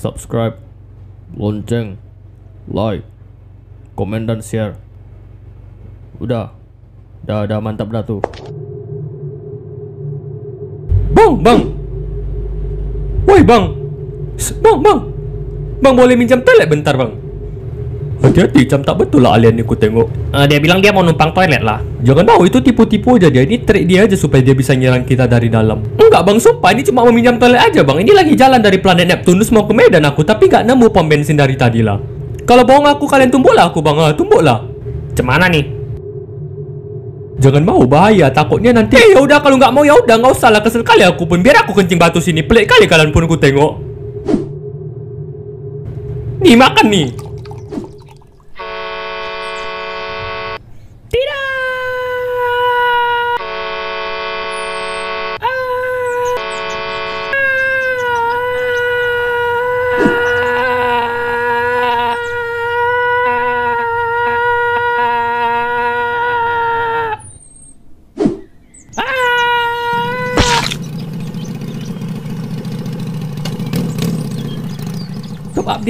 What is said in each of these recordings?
subscribe, lonceng, like, komen dan share. Udah, dah udah mantap dah tuh. Bang, bang, woi bang, bang, bang, bang boleh minjam telek bentar bang. Hati-hati, macam tak betul lah alien ni aku tengok. Uh, dia bilang dia mau numpang toilet lah. Jangan tahu, itu tipu-tipu aja dia. Ini trik dia aja supaya dia bisa nyerang kita dari dalam. Enggak bang, sumpah ini cuma meminjam toilet aja bang. Ini lagi jalan dari planet Neptunus mau ke Medan aku, tapi nggak nemu pom bensin dari tadi lah. Kalau bohong aku, kalian tumbuk lah aku bang. Ah, tumbuk lah. Cemana nih? Jangan mau bahaya takutnya nanti. Eh yaudah kalau nggak mau yaudah, gak nggak usah lah kesel kali aku pun biar aku kencing batu sini pelik kali kalian pun ku tengok. Nih makan nih.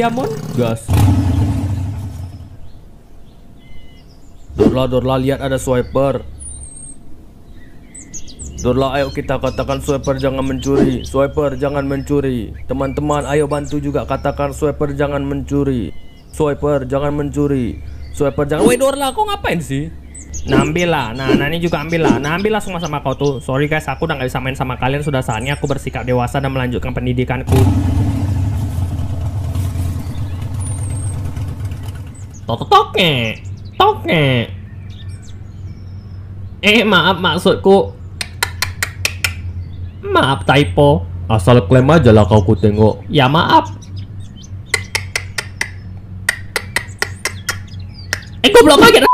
Diamond gas Dorla, Dorla, lihat ada swiper. Dorla, ayo kita katakan swiper jangan mencuri. Swiper jangan mencuri. Teman-teman, ayo bantu juga katakan swiper jangan mencuri. Swiper jangan mencuri. Swiper jangan. Woi Dorla, kau ngapain sih? Nah ambil lah, nah Nani juga ambil lah Nah ambil lah semua sama kau tuh Sorry guys, aku udah gak bisa main sama kalian Sudah saatnya aku bersikap dewasa dan melanjutkan pendidikanku toke toke eh maaf maksudku maaf typo asal klaim aja lah kau ku tengok ya maaf eh goblok kaget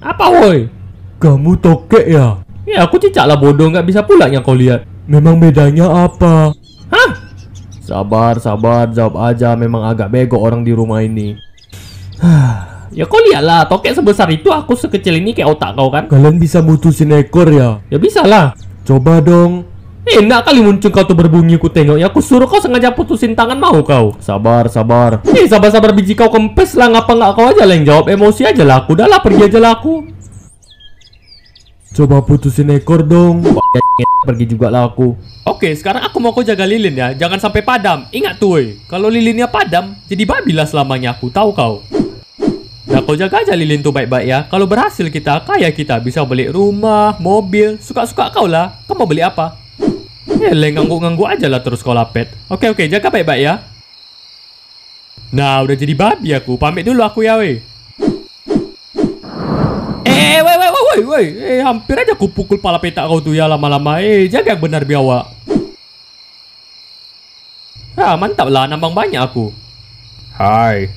apa woi kamu tokek ya ya aku cicak lah bodoh nggak bisa pula yang kau lihat memang bedanya apa Sabar, sabar, jawab aja. Memang agak bego orang di rumah ini. ya kau lihatlah, tokek sebesar itu aku sekecil ini kayak otak kau kan? Kalian bisa mutusin ekor ya? Ya bisa lah. Coba dong. Enak kali muncul kau tuh berbunyi ku tengok ya. Aku suruh kau sengaja putusin tangan mau kau. Sabar, sabar. Eh, sabar-sabar biji kau kempes lah. Ngapa nggak kau aja lah yang jawab emosi aja lah aku. Udah pergi aja lah aku. Coba putusin ekor dong pergi juga lah aku. Oke, sekarang aku mau kau jaga lilin ya. Jangan sampai padam. Ingat tuh, Kalau lilinnya padam, jadi babi lah selamanya aku. Tahu kau. Nah, kau jaga aja lilin tuh baik-baik ya. Kalau berhasil kita, kaya kita. Bisa beli rumah, mobil. Suka-suka kau lah. Kau mau beli apa? Eh, ngangguk-ngangguk aja lah terus kau lapet. Oke, oke. Jaga baik-baik ya. Nah, udah jadi babi aku. Pamit dulu aku ya, weh. Eh, weh, woi woi, eh hampir aja kupukul pala peta kau tuh ya lama-lama. Eh jaga yang benar biawa. Ah mantap lah nambang banyak aku. Hai.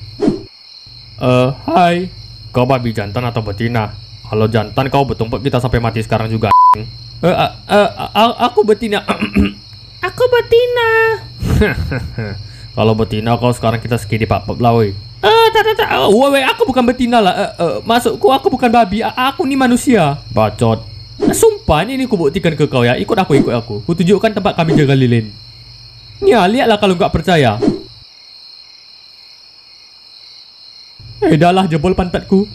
Eh uh, hai. Kau babi jantan atau betina? Kalau jantan kau betumpet kita sampai mati sekarang juga. Eh uh, uh, uh, aku betina. aku betina. Kalau betina kau sekarang kita skidi pak lah woi. Uh, tak tak tak. Uh, wait, wait, aku bukan betina lah. Uh, uh, maksudku aku bukan babi. Uh, aku ni manusia. Bacot. Sumpah ni ni buktikan ke kau ya. Ikut aku ikut aku. Ku tunjukkan tempat kami jaga lilin. Ya, lihatlah kalau enggak percaya. Eh, dah lah jebol pantatku.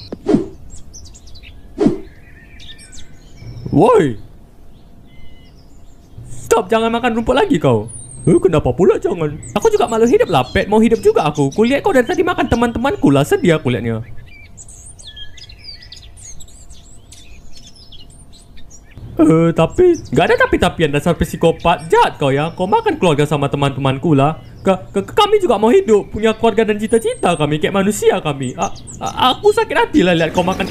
Woi. Stop jangan makan rumput lagi kau. Eh, kenapa pula jangan? Aku juga malu hidup lah, Pet. Mau hidup juga aku. kuliah kau dari tadi makan teman-temanku lah. Sedih aku liatnya. Eh, uh, tapi... Gak ada tapi-tapian dasar psikopat. Jahat kau ya. Kau makan keluarga sama teman-temanku lah. Ke, ke, kami juga mau hidup. Punya keluarga dan cita-cita kami. Kayak manusia kami. A, a, aku sakit hati lah liat kau makan...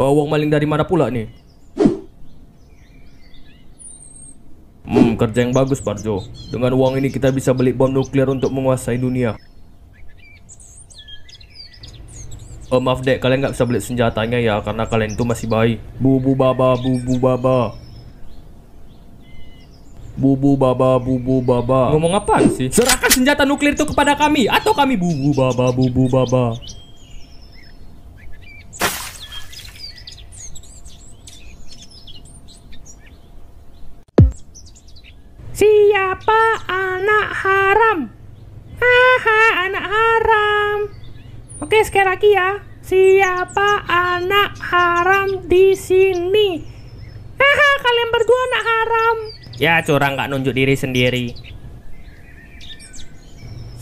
Oh, uang maling dari mana pula nih? Hmm, kerja yang bagus, Parjo. Dengan uang ini kita bisa beli bom nuklir untuk menguasai dunia. Oh, maaf dek, kalian nggak bisa beli senjatanya ya, karena kalian itu masih bayi. Bubu baba, bubu baba. Bubu baba, bubu baba. Ngomong apa sih? Serahkan senjata nuklir itu kepada kami, atau kami bubu baba, bubu baba. Siapa anak haram? Haha, anak haram. Oke, sekali lagi ya. Siapa anak haram di sini? Haha, kalian berdua anak haram. Ya, curang nggak nunjuk diri sendiri.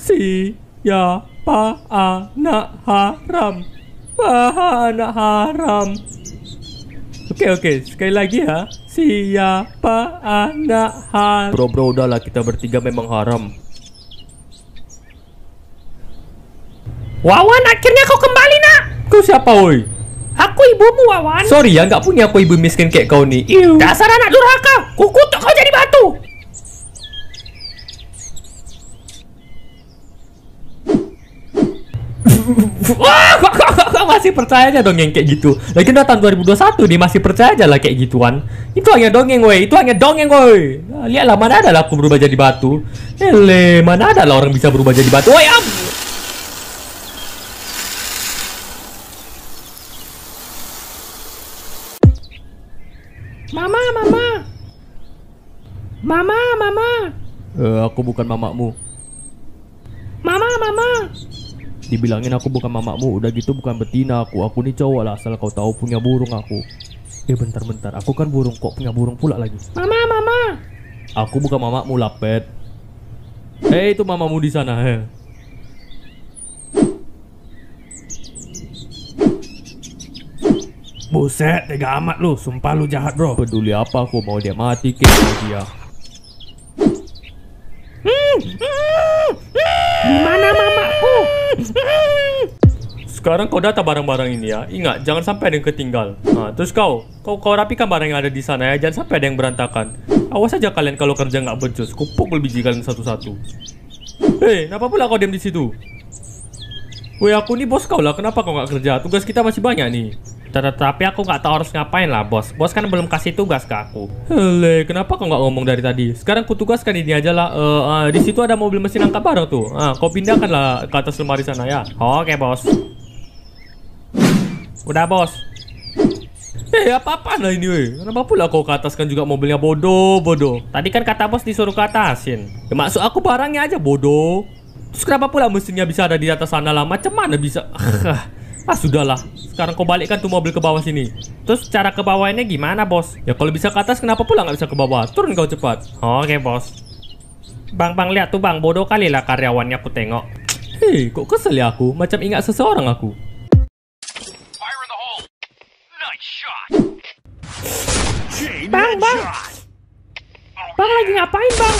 Siapa anak haram? Haha, anak haram. Oke oke, sekali lagi ya. Siapa anak han? Bro bro, udahlah kita bertiga memang haram. Wawan, akhirnya kau kembali nak. Kau siapa woi? Aku ibumu Wawan. Sorry ya, nggak punya aku ibu miskin kayak kau nih. Iu. Dasar anak durhaka, kukutuk kau jadi batu. Wah, masih percaya aja dongeng kayak gitu. Lagi udah tahun 2021 dia masih percaya aja lah kayak gituan. Itu hanya dongeng woi, itu hanya dongeng woi. Nah, lihatlah mana ada lah aku berubah jadi batu. Hele, mana ada lah orang bisa berubah jadi batu. Woi, am. Mama, mama. Mama, mama. Eh, uh, aku bukan mamamu. Mama, mama. Dibilangin aku bukan mamamu, udah gitu bukan betina aku. Aku nih cowok lah, asal kau tahu punya burung aku. Eh bentar-bentar, aku kan burung kok punya burung pula lagi. Mama, mama. Aku bukan mamamu lapet. Eh hey, itu mamamu di sana. He. Buset, tega amat lu. Sumpah lu jahat, bro. Peduli apa aku mau dia mati kek dia. Di mana mamaku? Sekarang kau data barang-barang ini ya. Ingat, jangan sampai ada yang ketinggal. Nah, terus kau, kau kau rapikan barang yang ada di sana ya. Jangan sampai ada yang berantakan. Awas aja kalian kalau kerja nggak becus. Kupukul biji kalian satu-satu. Hei, kenapa pula kau diam di situ? Woi, aku nih bos kau lah. Kenapa kau nggak kerja? Tugas kita masih banyak nih. Tetapi aku nggak tahu harus ngapain lah bos. Bos kan belum kasih tugas ke aku. Hele, kenapa kau nggak ngomong dari tadi? Sekarang ku tugaskan ini aja lah. Uh, uh, di situ ada mobil mesin angkat barang tuh. Uh, kau pindahkan lah ke atas lemari sana ya. Oke bos. Udah bos. Eh hey, apa apa lah ini weh Kenapa pula kau ke atas kan juga mobilnya bodoh bodoh Tadi kan kata bos disuruh ke atasin ya, Maksud aku barangnya aja bodoh Terus kenapa pula mesinnya bisa ada di atas sana lah Macam mana bisa Ah sudahlah, sekarang kau balikkan tuh mobil ke bawah sini. Terus cara ke bawah ini gimana bos? Ya kalau bisa ke atas kenapa pula nggak bisa ke bawah? Turun kau cepat. Oke bos. Bang, bang lihat tuh bang, bodoh kali lah karyawannya aku tengok. Hei, kok kesel ya aku? Macam ingat seseorang aku. Bang, bang. Bang lagi ngapain bang?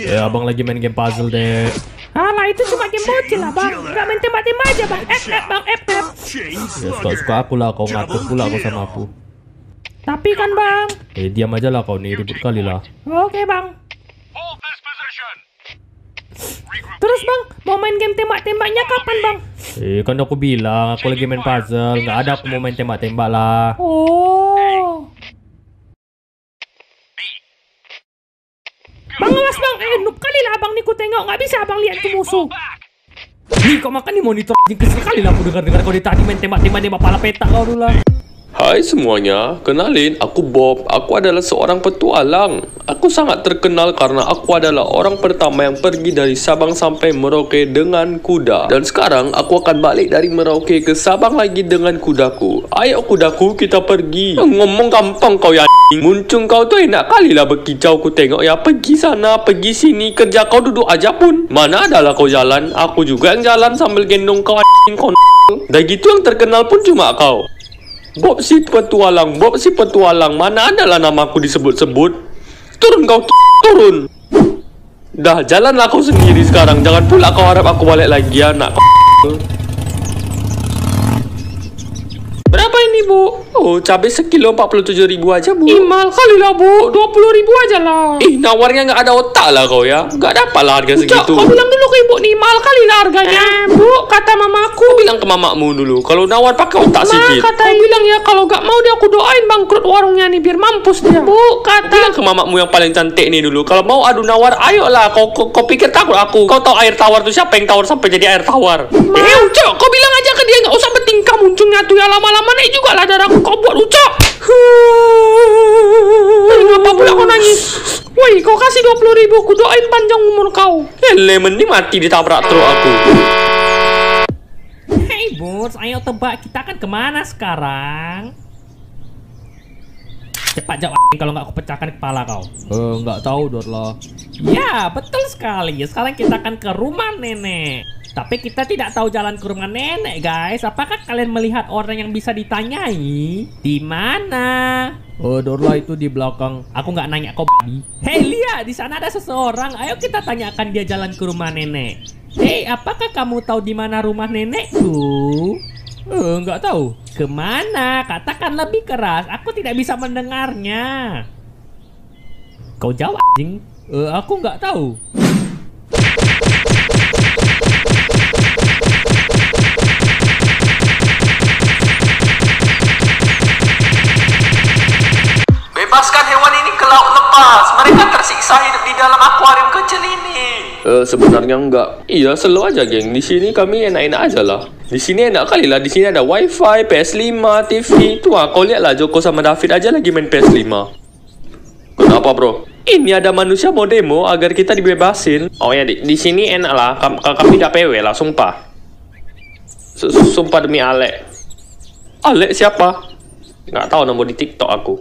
Ya, bang lagi main game puzzle deh. Alah ah, itu cuma game bocil lah bang Gak main tembak-tembak aja bang Ep ep bang ep ep Ya suka-suka aku lah kau ngatur pula kau sama aku Tapi kan bang Eh diam aja lah kau nih ribut kali lah Oke bang Terus bang, mau main game tembak-tembaknya kapan bang? Eh kan aku bilang, aku lagi main puzzle, nggak ada aku mau main tembak-tembak lah. Oh. Mangawas bang no, noob kalilabang ni tengok nga bisa abang liyan musuh. Hindi kau makan ni monitor, hindi kasi kalila po dengar dengar kau di tadi men tema tema mapala peta kau dulu lah. Hai semuanya, kenalin aku Bob. Aku adalah seorang petualang. Aku sangat terkenal karena aku adalah orang pertama yang pergi dari Sabang sampai Merauke dengan kuda. Dan sekarang aku akan balik dari Merauke ke Sabang lagi dengan kudaku. Ayo kudaku kita pergi. Ngomong gampang kau ya Muncung kau tu enak kali lah berkicau ku tengok ya pergi sana pergi sini kerja kau duduk aja pun. Mana adalah kau jalan? Aku juga yang jalan sambil gendong kau kau. Dan gitu yang terkenal pun cuma kau. Bob si petualang, Bob si petualang, mana adalah nama aku disebut-sebut? Turun kau, turun! Dah, jalanlah kau sendiri sekarang, jangan pula kau harap aku balik lagi anak kau. ibu bu oh cabai sekilo 47 ribu aja bu imal kali lah bu 20 ribu aja lah ih nawarnya nggak ada otak lah kau ya nggak dapat lah harga segitu kau bilang dulu ke ibu nih mahal kali lah harganya eh, bu kata mamaku kau bilang ke mamamu dulu kalau nawar pakai otak Ma, sedikit kata kau bilang ya kalau nggak mau dia aku doain bangkrut warungnya nih biar mampus dia bu kata kau bilang ke mamamu yang paling cantik nih dulu kalau mau adu nawar ayo lah kau, kau, kau pikir takut aku kau tahu air tawar tuh siapa yang tawar sampai jadi air tawar Ma. eh ucok kau bilang aja ke dia nggak usah bertingkah muncungnya tuh ya lama-lama nih juga buatlah darah kau buat ucap. Hei, ngapa pula kau nangis? Woi, kau kasih 20 ribu, ku doain panjang umur kau. Eh, lemon ni mati ditabrak truk aku. Hei, bos, ayo tebak kita akan kemana sekarang? Cepat jawab kalau nggak aku pecahkan kepala kau. Eh, nggak tahu, Dorla. Ya, betul sekali. Sekarang kita akan ke rumah nenek. Tapi kita tidak tahu jalan ke rumah nenek, guys. Apakah kalian melihat orang yang bisa ditanyai? Di mana? Oh, Dorla itu di belakang. Aku nggak nanya kok, babi. Hei, Lia, di sana ada seseorang. Ayo kita tanyakan dia jalan ke rumah nenek. Hei, apakah kamu tahu di mana rumah nenekku? Eh, nggak tahu. Kemana? Katakan lebih keras. Aku tidak bisa mendengarnya. Kau jawab, anjing. Eh, aku nggak tahu. Uh, sebenarnya enggak. Iya, slow aja, geng. Di sini kami enak-enak aja lah. Di sini enak kali lah. Di sini ada wifi, PS5, TV. Tuh, ah, kau lihat lah Joko sama David aja lagi main PS5. Kenapa, bro? Ini ada manusia mau demo agar kita dibebasin. Oh ya, di, di sini enak lah. kami udah PW lah, sumpah. S -s Sumpah demi Alek. Alek siapa? Nggak tahu nomor di TikTok aku.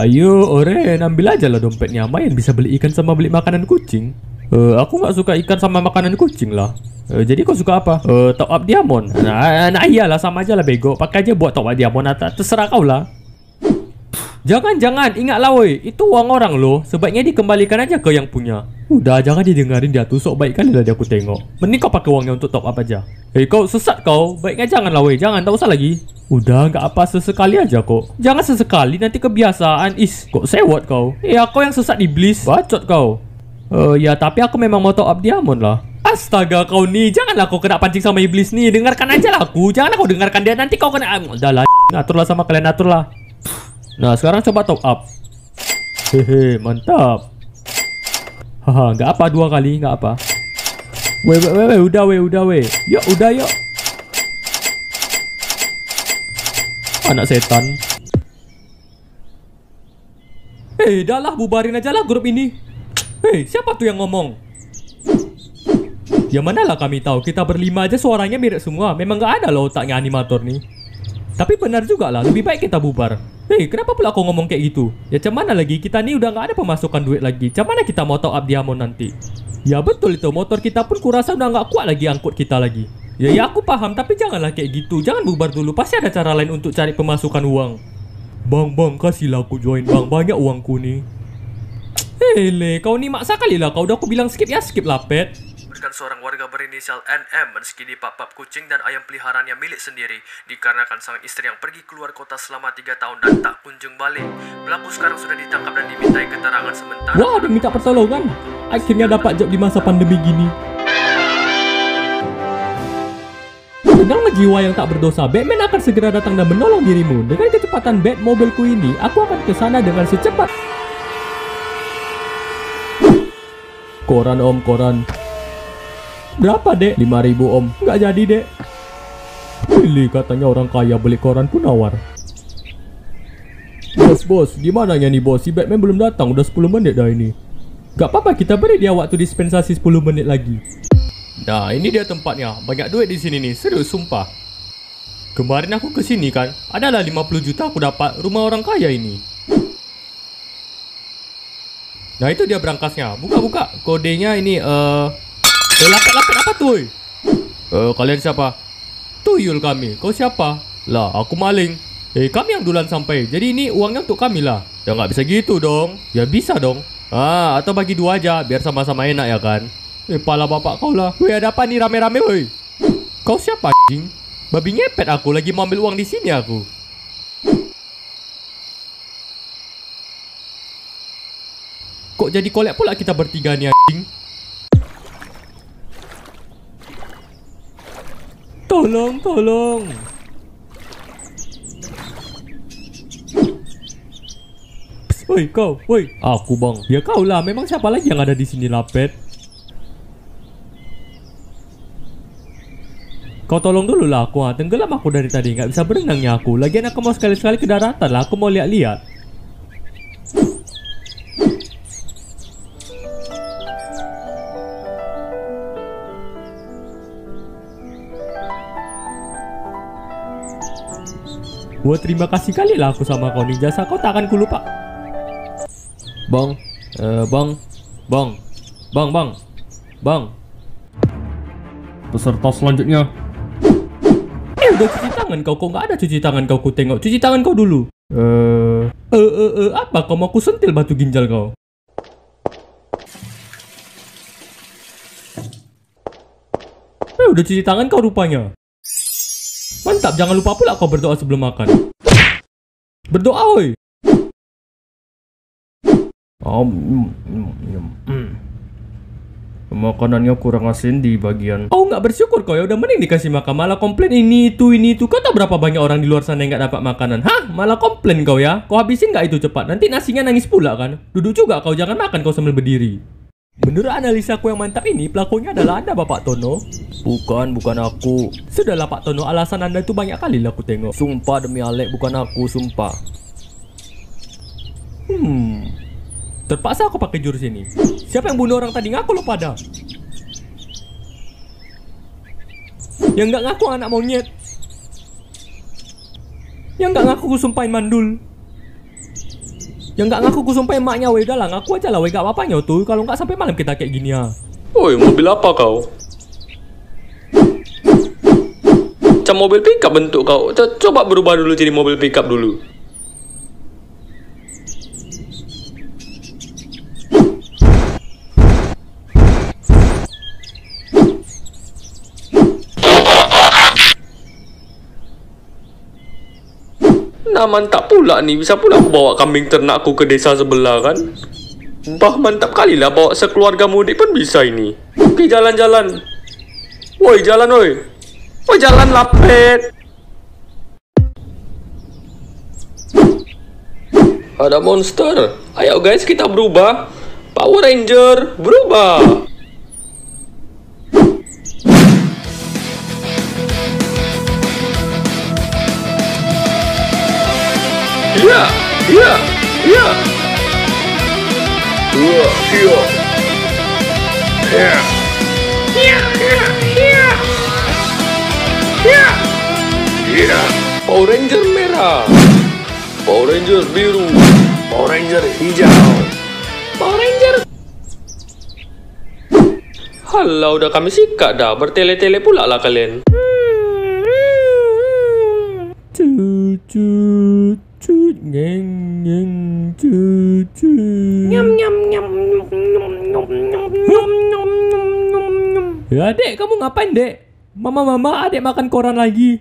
Ayo Oren, ambil aja lah dompetnya Main bisa beli ikan sama beli makanan kucing uh, Aku gak suka ikan sama makanan kucing lah uh, Jadi kau suka apa? Uh, top up diamond nah, nah iyalah, sama aja lah bego Pakai aja buat top up diamond atau Terserah kau lah Jangan-jangan, ingatlah woi Itu uang orang loh Sebaiknya dikembalikan aja ke yang punya Udah jangan didengarin dia tusuk baik kali lah dia aku tengok. Mending kau pakai uangnya untuk top up aja. Eh hey, kau sesat kau. Baiknya jangan lah weh, jangan tak usah lagi. Udah nggak apa sesekali aja kok. Jangan sesekali nanti kebiasaan. Is, kok sewot kau? Ya eh, kau yang sesat iblis. Bacot kau. Eh uh, ya tapi aku memang mau top up diamond lah. Astaga kau nih, janganlah kau kena pancing sama iblis nih. Dengarkan aja lah aku. Janganlah kau dengarkan dia nanti kau kena. Ah, udah lah, aturlah sama kalian aturlah. Nah, sekarang coba top up. Hehe, mantap. Haha, nggak apa dua kali, nggak apa. Weh, weh, weh, we, udah weh, udah weh. Yuk, udah yuk. Anak setan. Hei, dah bubarin aja lah grup ini. Hei, siapa tuh yang ngomong? Ya mana lah kami tahu, kita berlima aja suaranya mirip semua. Memang nggak ada loh otaknya animator nih. Tapi benar juga lah, lebih baik kita bubar. Hei, kenapa pula aku ngomong kayak gitu? Ya macam mana lagi kita nih udah nggak ada pemasukan duit lagi. Macam mana kita mau top up diamond nanti? Ya betul itu, motor kita pun kurasa udah nggak kuat lagi angkut kita lagi. Ya, ya aku paham, tapi janganlah kayak gitu. Jangan bubar dulu, pasti ada cara lain untuk cari pemasukan uang. Bang, bang, kasihlah aku join bang, banyak uangku nih. Hele, kau nih maksa kali lah. Kau udah aku bilang skip ya, skip lah, pet disebutkan seorang warga berinisial NM meski pap pap kucing dan ayam peliharaannya milik sendiri dikarenakan sang istri yang pergi keluar kota selama tiga tahun dan tak kunjung balik. Pelaku sekarang sudah ditangkap dan dimintai keterangan sementara. Wah, wow, udah minta pertolongan. Akhirnya dapat job di masa pandemi gini. Dengan jiwa yang tak berdosa, Batman akan segera datang dan menolong dirimu. Dengan kecepatan Batmobileku ini, aku akan ke sana dengan secepat koran om koran Berapa dek? 5000 om. Nggak jadi dek. Pilih katanya orang kaya beli koran pun nawar. Bos bos, gimana ya nih bos? Si Batman belum datang, udah 10 menit dah ini. Gak apa-apa, kita beri dia waktu dispensasi 10 menit lagi. Nah, ini dia tempatnya. Banyak duit di sini nih, serius sumpah. Kemarin aku ke sini kan, adalah 50 juta aku dapat rumah orang kaya ini. Nah, itu dia berangkasnya. Buka-buka. Kodenya ini eh uh Eh, lapat-lapat apa tuh? Eh, uh, kalian siapa? Tuyul kami. Kau siapa? Lah, aku maling. Eh, kami yang duluan sampai. Jadi ini uangnya untuk kami lah. Ya nggak bisa gitu dong. Ya bisa dong. Ah, atau bagi dua aja biar sama-sama enak ya kan. Eh, pala bapak kau lah. Weh, ada apa nih rame-rame woi? Kau siapa anjing? Babi ngepet aku lagi mau ambil uang di sini aku. Kok jadi kolek pula kita bertiga nih anjing? Tolong, tolong. woi kau, woi. Aku bang. Ya kau lah. Memang siapa lagi yang ada di sini lapet? Kau tolong dulu lah aku. Ha. Ah. Tenggelam aku dari tadi. Nggak bisa berenangnya aku. Lagian aku mau sekali-sekali ke daratan lah. Aku mau lihat-lihat. Gua terima kasih kali lah aku sama kau nih jasa kau tak akan kulupa. Bang, uh, eh, bang, bang, bang, bang, bang. Peserta selanjutnya. Eh, udah cuci tangan kau, kok nggak ada cuci tangan kau, ku tengok cuci tangan kau dulu. Eh, eh, eh, eh apa? Kau mau ku sentil batu ginjal kau? Eh, udah cuci tangan kau rupanya. Mantap, jangan lupa pula kau berdoa sebelum makan. Berdoa, woi. Oh, hmm. Makanannya kurang asin di bagian. Oh nggak bersyukur kau ya udah mending dikasih makan malah komplain ini itu ini itu. Kau tahu berapa banyak orang di luar sana yang nggak dapat makanan? Hah? Malah komplain kau ya? Kau habisin nggak itu cepat? Nanti nasinya nangis pula kan? Duduk juga kau jangan makan kau sambil berdiri. Menurut analisa aku yang mantap ini, pelakunya adalah Anda, Bapak Tono. Bukan, bukan aku. Sudahlah, Pak Tono, alasan Anda itu banyak kali lah aku tengok. Sumpah demi Alek, bukan aku, sumpah. Hmm. Terpaksa aku pakai jurus ini. Siapa yang bunuh orang tadi? Ngaku lo pada. Yang nggak ngaku anak monyet. Yang nggak ngaku sumpahin mandul. Ya nggak ngaku gue sumpah emaknya weh udah lah ngaku aja lah weh gak apa-apanya tuh kalau nggak sampai malam kita kayak gini ya. Woi mobil apa kau? Macam mobil pickup bentuk kau. Coba berubah dulu jadi mobil pickup dulu. lah mantap pula ni Bisa pula aku bawa kambing ternak aku ke desa sebelah kan Bah mantap kali lah bawa sekeluarga mudik pun bisa ini Oke jalan-jalan Woi jalan woi Woi jalan lapet Ada monster Ayo guys kita berubah Power Ranger berubah Iya, iya, iya. Wah, iya, iya. Iya. Iya, iya, iya. Iya. Iya. Power Ranger merah. Power Ranger biru. Power Ranger hijau. Power Ranger Halau dah kami sikat dah, bertele-tele pula lah kalian ngeng ngeng nyam nyam nyam nyam nyam nyam nyam nyam nyam nyam nyam ya dek kamu ngapain dek mama mama adek makan koran lagi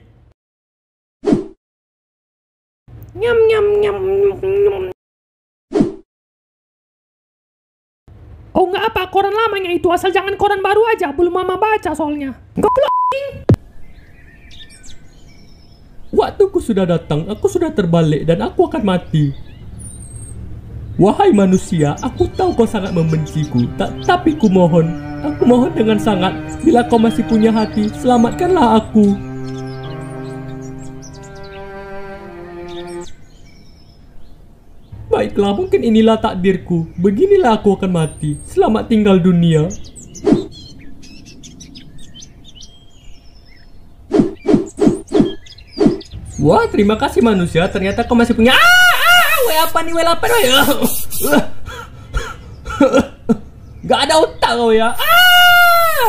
nyam nyam nyam nyam nyam Oh nggak apa koran lamanya itu asal jangan koran baru aja belum mama baca soalnya. Goblok. Waktuku sudah datang, aku sudah terbalik dan aku akan mati. Wahai manusia, aku tahu kau sangat membenciku, tak, tapi ku mohon, aku mohon dengan sangat, bila kau masih punya hati, selamatkanlah aku. Baiklah, mungkin inilah takdirku. Beginilah aku akan mati. Selamat tinggal dunia. Wah, terima kasih manusia. Ternyata kau masih punya. Ah, ah, ah apa nih? We apa nih? Gak ada otak kau ya. Ah!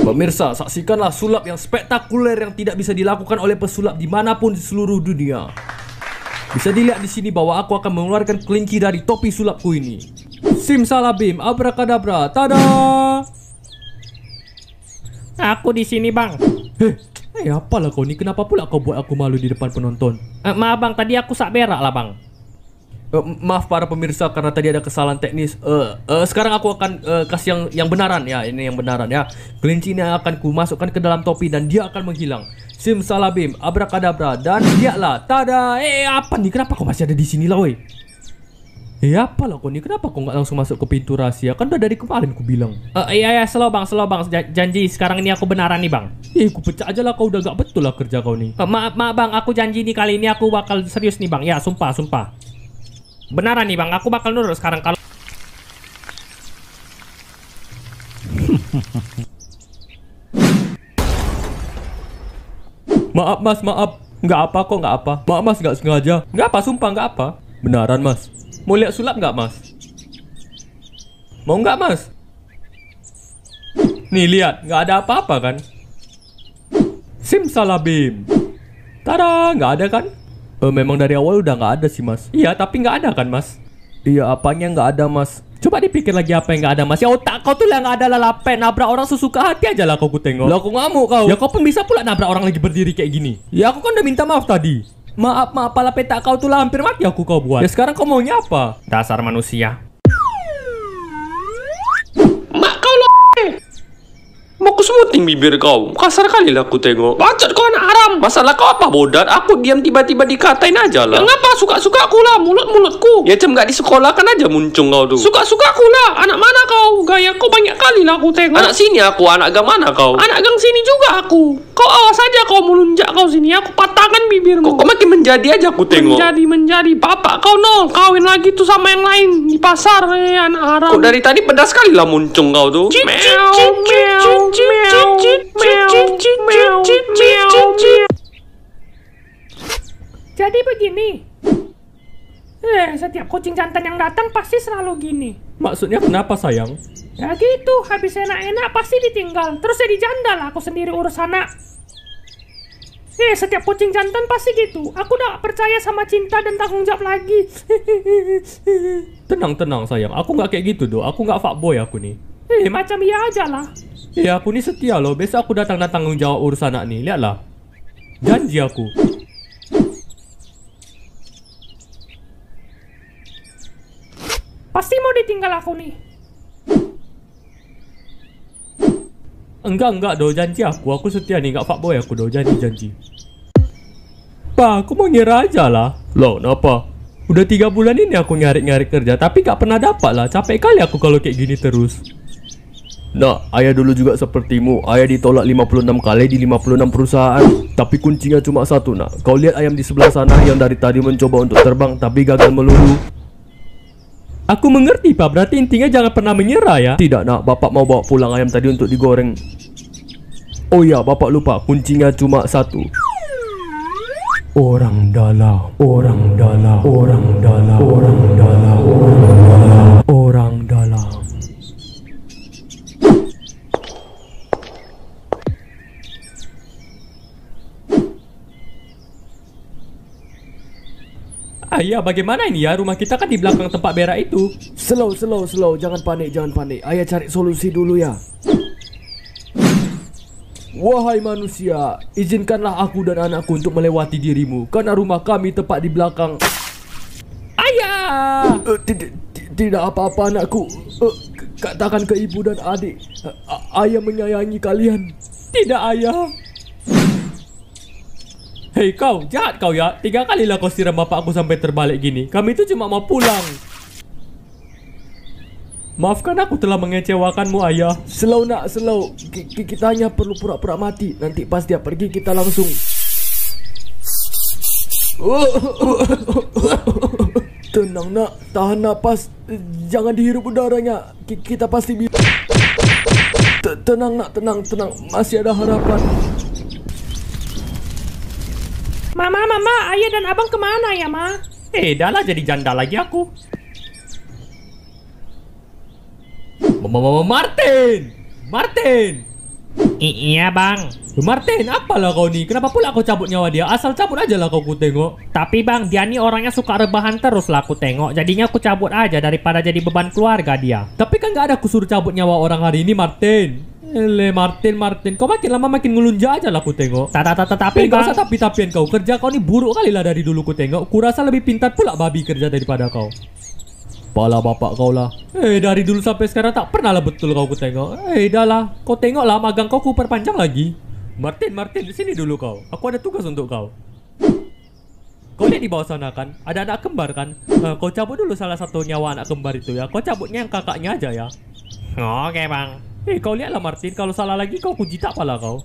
Pemirsa, saksikanlah sulap yang spektakuler yang tidak bisa dilakukan oleh pesulap dimanapun di seluruh dunia. Bisa dilihat di sini bahwa aku akan mengeluarkan kelinci dari topi sulapku ini. Sim Simsalabim, abrakadabra, tada! Aku di sini, Bang. Heh, Eh, hey, apalah kau ni? Kenapa pula kau buat aku malu di depan penonton? Uh, maaf bang, tadi aku sak berak lah bang. Uh, maaf para pemirsa karena tadi ada kesalahan teknis. Uh, uh, sekarang aku akan uh, kasih yang yang benaran ya. Ini yang benaran ya. Kelinci ini akan ku masukkan ke dalam topi dan dia akan menghilang. Simsalabim, abrakadabra dan dialah. Tada. Eh, apa nih? Kenapa kau masih ada di sini lah, woi? Ya apa lah kau Kenapa kau nggak langsung masuk ke pintu rahasia? Kan udah dari kemarin ku bilang. Uh, iya ya, slow bang, slow bang. janji sekarang ini aku benaran nih bang. Ih, eh, ku pecah aja lah kau udah gak betul lah kerja kau nih. Uh, maaf maaf bang, aku janji nih kali ini aku bakal serius nih bang. Ya sumpah sumpah. Benaran nih bang, aku bakal nurut sekarang kalau. maaf mas, maaf. Nggak apa kok, nggak apa. Maaf mas, nggak sengaja. Nggak apa, sumpah nggak apa. Benaran mas. Mau lihat sulap nggak, Mas? Mau nggak, Mas? Nih, lihat. Nggak ada apa-apa, kan? Sim Simsalabim. Tada, nggak ada, kan? Eh, memang dari awal udah nggak ada sih, Mas. Iya, tapi nggak ada, kan, Mas? Iya, apanya nggak ada, Mas? Coba dipikir lagi apa yang nggak ada, Mas. Ya otak kau tuh yang nggak ada lalapen. Nabrak orang sesuka hati aja lah kau kutengok Lah, aku ngamuk kau. Ya kau pun bisa pula nabrak orang lagi berdiri kayak gini. Ya, aku kan udah minta maaf tadi. Maaf, maaf, pala peta kau tuh hampir mati aku kau buat. Ya sekarang kau maunya apa? Dasar manusia. Mau kusemutin bibir kau. Kasar kali lah aku tengok. Bacot kau anak haram. Masalah kau apa bodat? Aku diam tiba-tiba dikatain aja lah. Ya ngapa? Suka-suka aku lah. Mulut-mulutku. Ya cem gak di sekolah aja muncung kau tuh. Suka-suka aku lah. Anak mana kau? Gaya kau banyak kali lah aku tengok. Anak sini aku. Anak gang mana kau? Anak gang sini juga aku. Kau awas aja kau melunjak kau sini. Aku patahkan bibirmu. Kok kau makin menjadi aja aku tengok. Menjadi, menjadi. Bapak kau no. Kawin lagi tuh sama yang lain. Di pasar. Eh, anak haram. Kok dari tadi pedas kali lah muncung kau tuh. Cip, cip, cip, cip, cip. Jadi begini. Eh, setiap kucing jantan yang datang pasti selalu gini. Maksudnya kenapa, sayang? Ya gitu, habis enak-enak pasti ditinggal. Terus jadi janda lah aku sendiri urus anak. Eh, setiap kucing jantan pasti gitu. Aku udah percaya sama cinta dan tanggung jawab lagi. Tenang, tenang sayang. Aku nggak kayak gitu, Do. Aku nggak fuckboy aku nih. Eh, macam iya aja lah. Ya aku ni setia loh. Besok aku datang datang tanggungjawab urusan anak ni. Lihatlah. Janji aku. Pasti mau ditinggal aku nih. Enggak, enggak doh. Janji aku. Aku setia nih. Enggak fuckboy aku doh. Janji, janji. Pa, aku mau nyerah aja lah. Loh, kenapa? Udah tiga bulan ini aku nyari nyari kerja, tapi gak pernah dapat lah. Capek kali aku kalau kayak gini terus. Nah, ayah dulu juga sepertimu. Ayah ditolak 56 kali di 56 perusahaan. Tapi kuncinya cuma satu, nak. Kau lihat ayam di sebelah sana yang dari tadi mencoba untuk terbang tapi gagal melulu. Aku mengerti, Pak. Berarti intinya jangan pernah menyerah ya. Tidak, nak. Bapak mau bawa pulang ayam tadi untuk digoreng. Oh ya, Bapak lupa. Kuncinya cuma satu. Orang dalam, orang dalam, orang dalam, orang dalam, orang dalam, orang Ah, iya Bagaimana ini ya? Rumah kita kan di belakang tempat berak itu. Slow, slow, slow. Jangan panik, jangan panik. Ayah cari solusi dulu ya. Wahai manusia, izinkanlah aku dan anakku untuk melewati dirimu karena rumah kami tepat di belakang. Ayah! Eh, tidak apa-apa anakku. Eh, katakan ke ibu dan adik, eh, ayah menyayangi kalian. Tidak ayah. Hei kau, jahat kau ya. Tiga kali lah kau siram bapak aku sampai terbalik gini. Kami itu cuma mau pulang. Maafkan aku telah mengecewakanmu ayah. Slow nak slow. K- kita hanya perlu pura-pura mati. Nanti pas dia pergi kita langsung. Tenang nak, tahan nafas. Jangan dihirup udaranya. K- kita pasti bisa. Tenang nak, tenang, tenang. Masih ada harapan. Mama, mama, ayah dan abang kemana ya, ma? Eh, dalah jadi janda lagi aku. Mama, mama, Martin! Martin! I iya, bang. Martin, apalah kau nih? Kenapa pula kau cabut nyawa dia? Asal cabut aja lah kau ku tengok. Tapi bang, dia nih orangnya suka rebahan terus lah aku tengok. Jadinya aku cabut aja daripada jadi beban keluarga dia. Tapi kan gak ada aku suruh cabut nyawa orang hari ini, Martin. Ele Martin Martin, kau makin lama makin ngelunja aja lah ku tengok. Tata tata tapi kau usah tapi tapian kau kerja kau ini buruk kali lah dari dulu ku tengok. Kurasa lebih pintar pula babi kerja daripada kau. Pala bapak kau lah. Eh dari dulu sampai sekarang tak pernah lah betul kau ku tengok. Eh dah lah, kau tengok lah magang kau ku perpanjang lagi. Martin Martin di sini dulu kau. Aku ada tugas untuk kau. Kau lihat di bawah sana kan, ada anak kembar kan? Eh, kau cabut dulu salah satu nyawa anak kembar itu ya. Kau cabutnya yang kakaknya aja ya. Oke bang. Eh kau lihatlah Martin, kalau salah lagi kau kujita pala kau.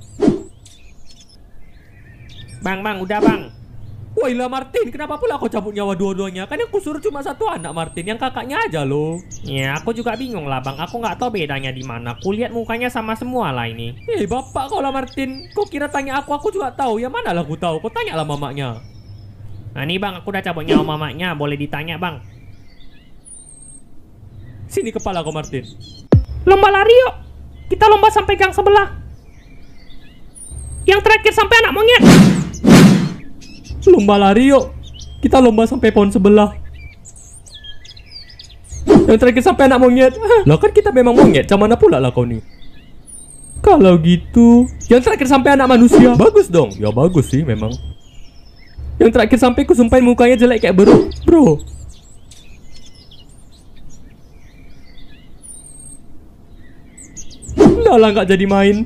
Bang, bang, udah bang. Woi lah Martin, kenapa pula kau cabut nyawa dua-duanya? Kan yang kusuruh cuma satu anak Martin, yang kakaknya aja loh. Ya, aku juga bingung lah bang. Aku nggak tahu bedanya di mana. lihat mukanya sama semua lah ini. Eh hey, bapak kau lah Martin. Kau kira tanya aku, aku juga tahu. Ya mana lah aku tahu. Kau tanya lah mamaknya. Nah nih bang, aku udah cabut nyawa mamaknya. Boleh ditanya bang. Sini kepala kau Martin. Lomba lari yuk. Kita lomba sampai gang sebelah. Yang terakhir sampai anak monyet. Lomba lari yuk. Kita lomba sampai pohon sebelah. Yang terakhir sampai anak monyet. Lah kan kita memang monyet. Cuma mana pula lah kau nih? Kalau gitu, yang terakhir sampai anak manusia. Bagus dong. Ya bagus sih memang. Yang terakhir sampai ku sumpahin mukanya jelek kayak bro. Bro, Udah lah nggak jadi main.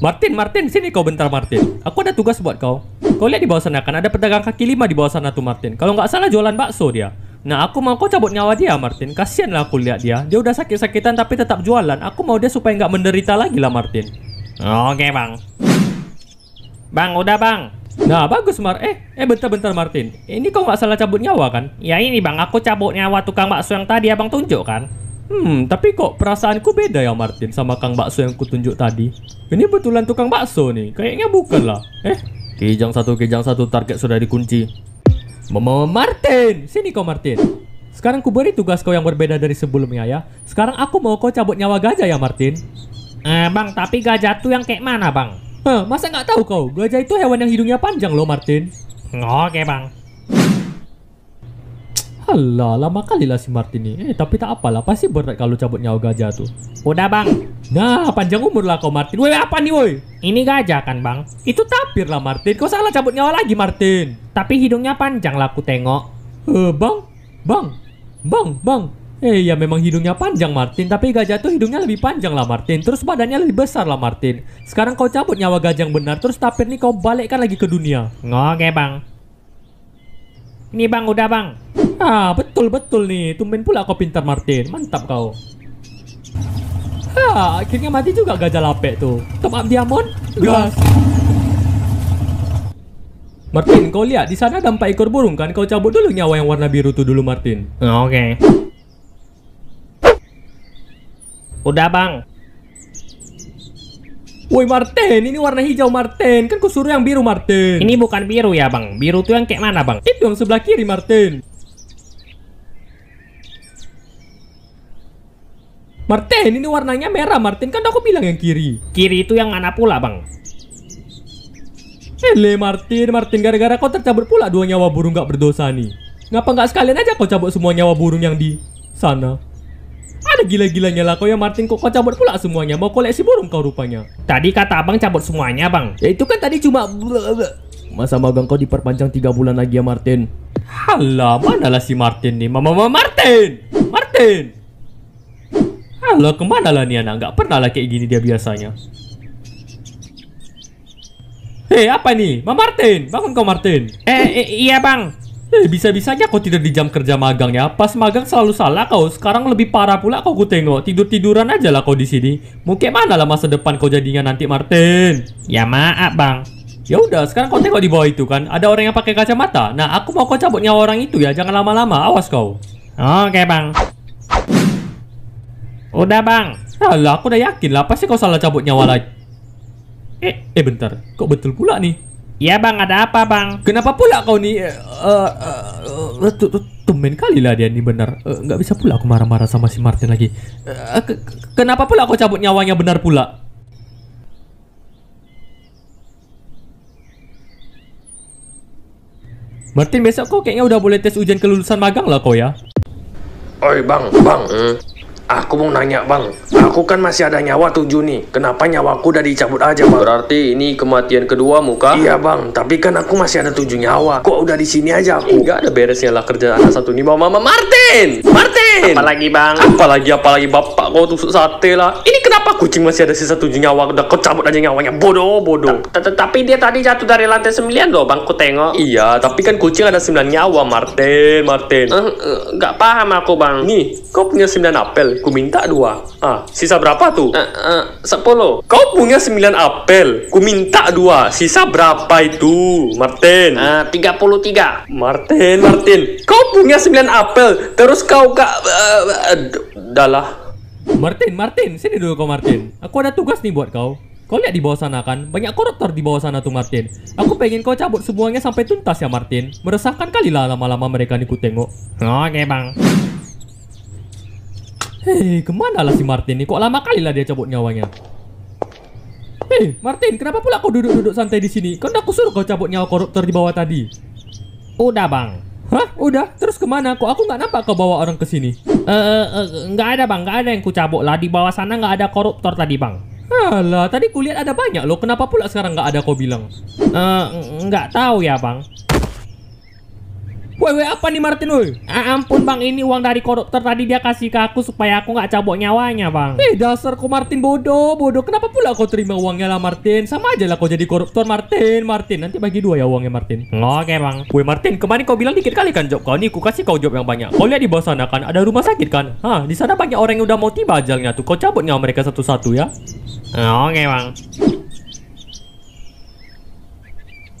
Martin, Martin, sini kau bentar Martin. Aku ada tugas buat kau. Kau lihat di bawah sana kan ada pedagang kaki lima di bawah sana tuh Martin. Kalau nggak salah jualan bakso dia. Nah aku mau kau cabut nyawa dia Martin. Kasian lah aku lihat dia. Dia udah sakit-sakitan tapi tetap jualan. Aku mau dia supaya nggak menderita lagi lah Martin. Oke bang. Bang udah bang. Nah bagus Mar. Eh eh bentar-bentar Martin. Ini kau nggak salah cabut nyawa kan? Ya ini bang aku cabut nyawa tukang bakso yang tadi abang tunjuk kan. Hmm, tapi kok perasaanku beda ya Martin sama Kang Bakso yang kutunjuk tadi. Ini betulan tukang bakso nih, kayaknya bukan lah. Eh, kijang satu kijang satu target sudah dikunci. Mama Martin, sini kau Martin. Sekarang ku beri tugas kau yang berbeda dari sebelumnya ya. Sekarang aku mau kau cabut nyawa gajah ya Martin. Eh bang, tapi gajah tuh yang kayak mana bang? Hah, masa nggak tahu kau? Gajah itu hewan yang hidungnya panjang loh Martin. Oke bang. Alah, lama kali lah si Martin ini. Eh, tapi tak apalah, pasti berat kalau cabut nyawa gajah tuh. Udah bang. Nah, panjang umur lah kau Martin. Woi, apa nih woi? Ini gajah kan bang? Itu tapir lah Martin. Kau salah cabut nyawa lagi Martin. Tapi hidungnya panjang lah aku tengok. Eh, bang, bang, bang, bang. Eh ya memang hidungnya panjang Martin, tapi gajah tuh hidungnya lebih panjang lah Martin. Terus badannya lebih besar lah Martin. Sekarang kau cabut nyawa gajah yang benar, terus tapir nih kau balikkan lagi ke dunia. Oke bang. Ini bang udah bang. Ah, betul betul nih. Tumben pula kau pintar Martin. Mantap kau. Ha, ah, akhirnya mati juga gajah lapek tuh. Top up diamond. Gas. Martin, kau lihat di sana ada empat ekor burung kan? Kau cabut dulu nyawa yang warna biru tuh dulu, Martin. Oh, Oke. Okay. Udah, Bang. Woi Martin, ini warna hijau Martin. Kan kusuruh yang biru Martin. Ini bukan biru ya, Bang. Biru tuh yang kayak mana, Bang? Itu yang sebelah kiri Martin. Martin, ini warnanya merah, Martin. Kan aku bilang yang kiri. Kiri itu yang mana pula, Bang? Hele, Martin, Martin. Gara-gara kau tercabut pula dua nyawa burung gak berdosa nih. Ngapa gak sekalian aja kau cabut semua nyawa burung yang di sana? Ada gila-gilanya lah kau ya Martin kok kau cabut pula semuanya. Mau koleksi burung kau rupanya. Tadi kata abang cabut semuanya, Bang. Ya itu kan tadi cuma... Masa magang kau diperpanjang tiga bulan lagi ya, Martin? Halah, manalah si Martin nih. Mama, mama Martin! Martin! lah kemana lah nih anak Gak pernah lah kayak gini dia biasanya Hei, apa ini? Ma Martin, bangun kau Martin. Eh, iya bang. Eh, bisa-bisanya kau tidur di jam kerja magang ya. Pas magang selalu salah kau. Sekarang lebih parah pula kau ku tengok. Tidur-tiduran aja lah kau di sini. Mungkin mana lah masa depan kau jadinya nanti Martin? Ya maaf bang. Ya udah, sekarang kau tengok di bawah itu kan. Ada orang yang pakai kacamata. Nah, aku mau kau cabut nyawa orang itu ya. Jangan lama-lama. Awas kau. Oke bang. Oh. Udah bang. Alah, aku udah yakin lah. Pasti kau salah cabut nyawa lagi. Eh, eh bentar. Kok betul pula nih? Iya bang, ada apa bang? Kenapa pula kau nih? Eh, uh, eh, uh, eh, uh, Tumben kali lah dia nih benar. uh, Gak bisa pula aku marah-marah sama si Martin lagi. Uh, kenapa pula kau cabut nyawanya benar pula? Martin besok kau kayaknya udah boleh tes ujian kelulusan magang lah kau ya. Oi bang, bang. Hmm. Aku mau nanya bang, Aku kan masih ada nyawa tujuh nih. Kenapa nyawaku udah dicabut aja, Bang? Berarti ini kematian kedua muka? Iya, Bang. Tapi kan aku masih ada tujuh nyawa. Kok udah di sini aja aku? Enggak ada beresnya lah kerja anak satu nih, Mama Martin. Martin. Apalagi, Bang? Apalagi apalagi Bapak kau tusuk sate lah. Ini kenapa kucing masih ada sisa tujuh nyawa? Udah kau cabut aja nyawanya. Bodoh, bodoh. Tapi dia tadi jatuh dari lantai sembilan loh, Bang. Ku tengok. Iya, tapi kan kucing ada sembilan nyawa, Martin, Martin. Enggak eh, eh, paham aku, Bang. Nih, kau punya sembilan apel. Ku minta dua. Ah, Sisa berapa tuh? Eh, eh, sepuluh. Kau punya sembilan apel. Ku minta dua. Sisa berapa itu, Martin? Eh, tiga puluh tiga. Martin, Martin. Kau punya sembilan apel. Terus kau kak... Uh, Martin, Martin. Sini dulu kau, Martin. Aku ada tugas nih buat kau. Kau lihat di bawah sana kan? Banyak koruptor di bawah sana tuh Martin. Aku pengen kau cabut semuanya sampai tuntas ya Martin. Meresahkan kali lah lama-lama mereka nih ku tengok. Oke bang. Hei, eh, kemana lah si Martin ini? Kok lama kali lah dia cabut nyawanya? Hei, eh, Martin, kenapa pula kau duduk-duduk santai di sini? Kau aku suruh kau cabut nyawa koruptor di bawah tadi. Udah, Bang. Hah? Udah? Terus kemana? Kok aku nggak nampak kau bawa orang ke sini? Eh, uh, uh, nggak ada, Bang. Nggak ada yang ku cabut lah. Di bawah sana nggak ada koruptor tadi, Bang. Alah, tadi kulihat ada banyak loh. Kenapa pula sekarang nggak ada kau bilang? Eh, nggak tahu ya, Bang. Woi, woi apa nih Martin, woi? Ah, ya ampun bang, ini uang dari koruptor tadi dia kasih ke aku supaya aku nggak cabok nyawanya bang. Eh dasar kau Martin bodoh, bodoh. Kenapa pula kau terima uangnya lah Martin? Sama aja lah kau jadi koruptor Martin, Martin. Nanti bagi dua ya uangnya Martin. Oke bang. Woi Martin, kemarin kau bilang dikit kali kan job kau nih, aku kasih kau job yang banyak. Kau lihat di bawah sana kan, ada rumah sakit kan? Hah, di sana banyak orang yang udah mau tiba ajalnya tuh. Kau cabut nyawa mereka satu-satu ya? Oke bang.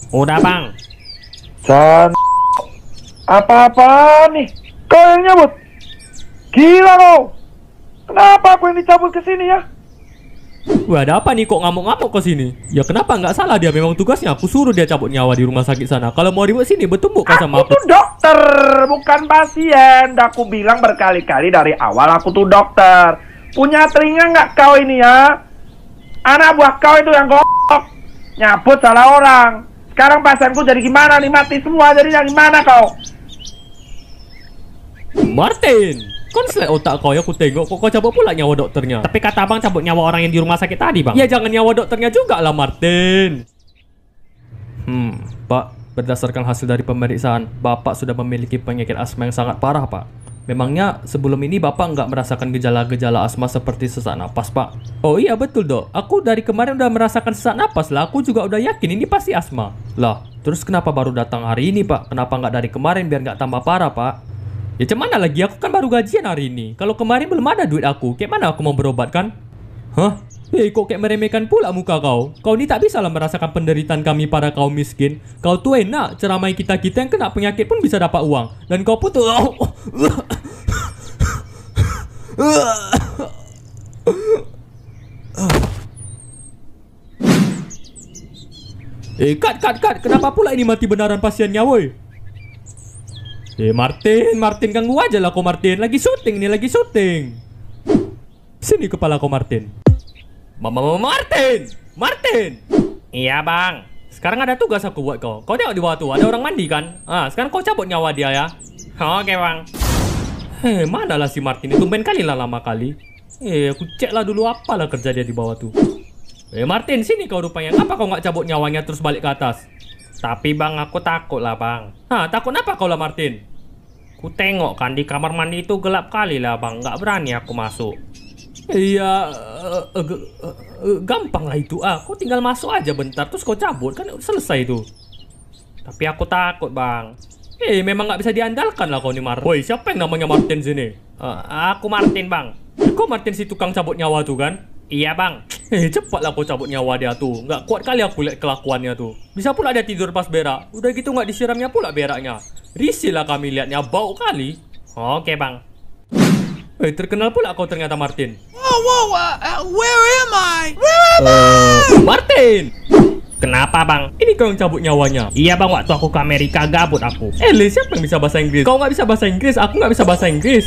Udah bang. Son apa apa nih? Kau yang nyebut? Gila kau! Kenapa aku yang dicabut ke sini ya? Wah, ada apa nih kok ngamuk-ngamuk ke sini? Ya kenapa nggak salah dia memang tugasnya aku suruh dia cabut nyawa di rumah sakit sana. Kalau mau ribut sini bertumbuk kan sama aku. Aku tuh dokter, bukan pasien. dah Aku bilang berkali-kali dari awal aku tuh dokter. Punya telinga nggak kau ini ya? Anak buah kau itu yang goblok. Nyabut salah orang. Sekarang pasienku jadi gimana nih mati semua yang gimana kau? Martin Konslet selai otak kau ya aku tengok kok kau cabut pula nyawa dokternya. Tapi kata abang cabut nyawa orang yang di rumah sakit tadi bang. Ya jangan nyawa dokternya juga lah Martin. Hmm, Pak, berdasarkan hasil dari pemeriksaan, Bapak sudah memiliki penyakit asma yang sangat parah, Pak. Memangnya sebelum ini Bapak nggak merasakan gejala-gejala asma seperti sesak napas, Pak? Oh iya betul, dok. Aku dari kemarin udah merasakan sesak napas lah. Aku juga udah yakin ini pasti asma. Lah, terus kenapa baru datang hari ini, Pak? Kenapa nggak dari kemarin biar nggak tambah parah, Pak? Ya cuman lagi aku kan baru gajian hari ini. Kalau kemarin belum ada duit aku, kayak mana aku mau berobat kan? Hah? Hei eh, kok kayak meremehkan pula muka kau? Kau ini tak bisa lah merasakan penderitaan kami para kaum miskin. Kau tuh enak, ceramai kita-kita yang kena penyakit pun bisa dapat uang. Dan kau pun tuh... Oh, oh. Eh, kat, kat, kat. Kenapa pula ini mati benaran pasiennya, woi? Eh Martin, Martin ganggu aja lah kok Martin. Lagi syuting nih, lagi syuting. Sini kepala kau Martin. Mama, mama Martin, Martin. Iya bang. Sekarang ada tugas aku buat kau. Kau tengok di bawah tuh ada orang mandi kan? Ah, sekarang kau cabut nyawa dia ya. Oke bang. Hei, eh, mana lah si Martin itu main kali lah lama kali. Eh, aku cek lah dulu apa lah kerja dia di bawah tuh. Eh Martin, sini kau rupanya. Kenapa kau nggak cabut nyawanya terus balik ke atas? Tapi bang, aku takut lah bang. Hah, takut apa kau lah Martin? Ku tengok kan di kamar mandi itu gelap kali lah bang, nggak berani aku masuk. Iya, uh, uh, uh, uh, gampang lah itu. Ah, kau tinggal masuk aja bentar, terus kau cabut kan selesai itu. Tapi aku takut bang. Eh, memang nggak bisa diandalkan lah kau nih Martin. Woi, siapa yang namanya Martin sini? Uh, aku Martin bang. Kau Martin si tukang cabut nyawa tuh kan? Iya bang, eh, cepatlah kau cabut nyawa dia tuh. Nggak kuat kali aku lihat kelakuannya tuh. Bisa pula dia tidur pas berak. Udah gitu nggak disiramnya pula beraknya. Risih lah kami lihatnya, bau kali. Oke bang. Eh, terkenal pula kau ternyata Martin. Wow, wow, uh, uh where am I? Where am uh, Martin! Kenapa bang? Ini kau yang cabut nyawanya. Iya bang, waktu aku ke Amerika gabut aku. Eh, Lee, siapa yang bisa bahasa Inggris? Kau nggak bisa bahasa Inggris, aku nggak bisa bahasa Inggris.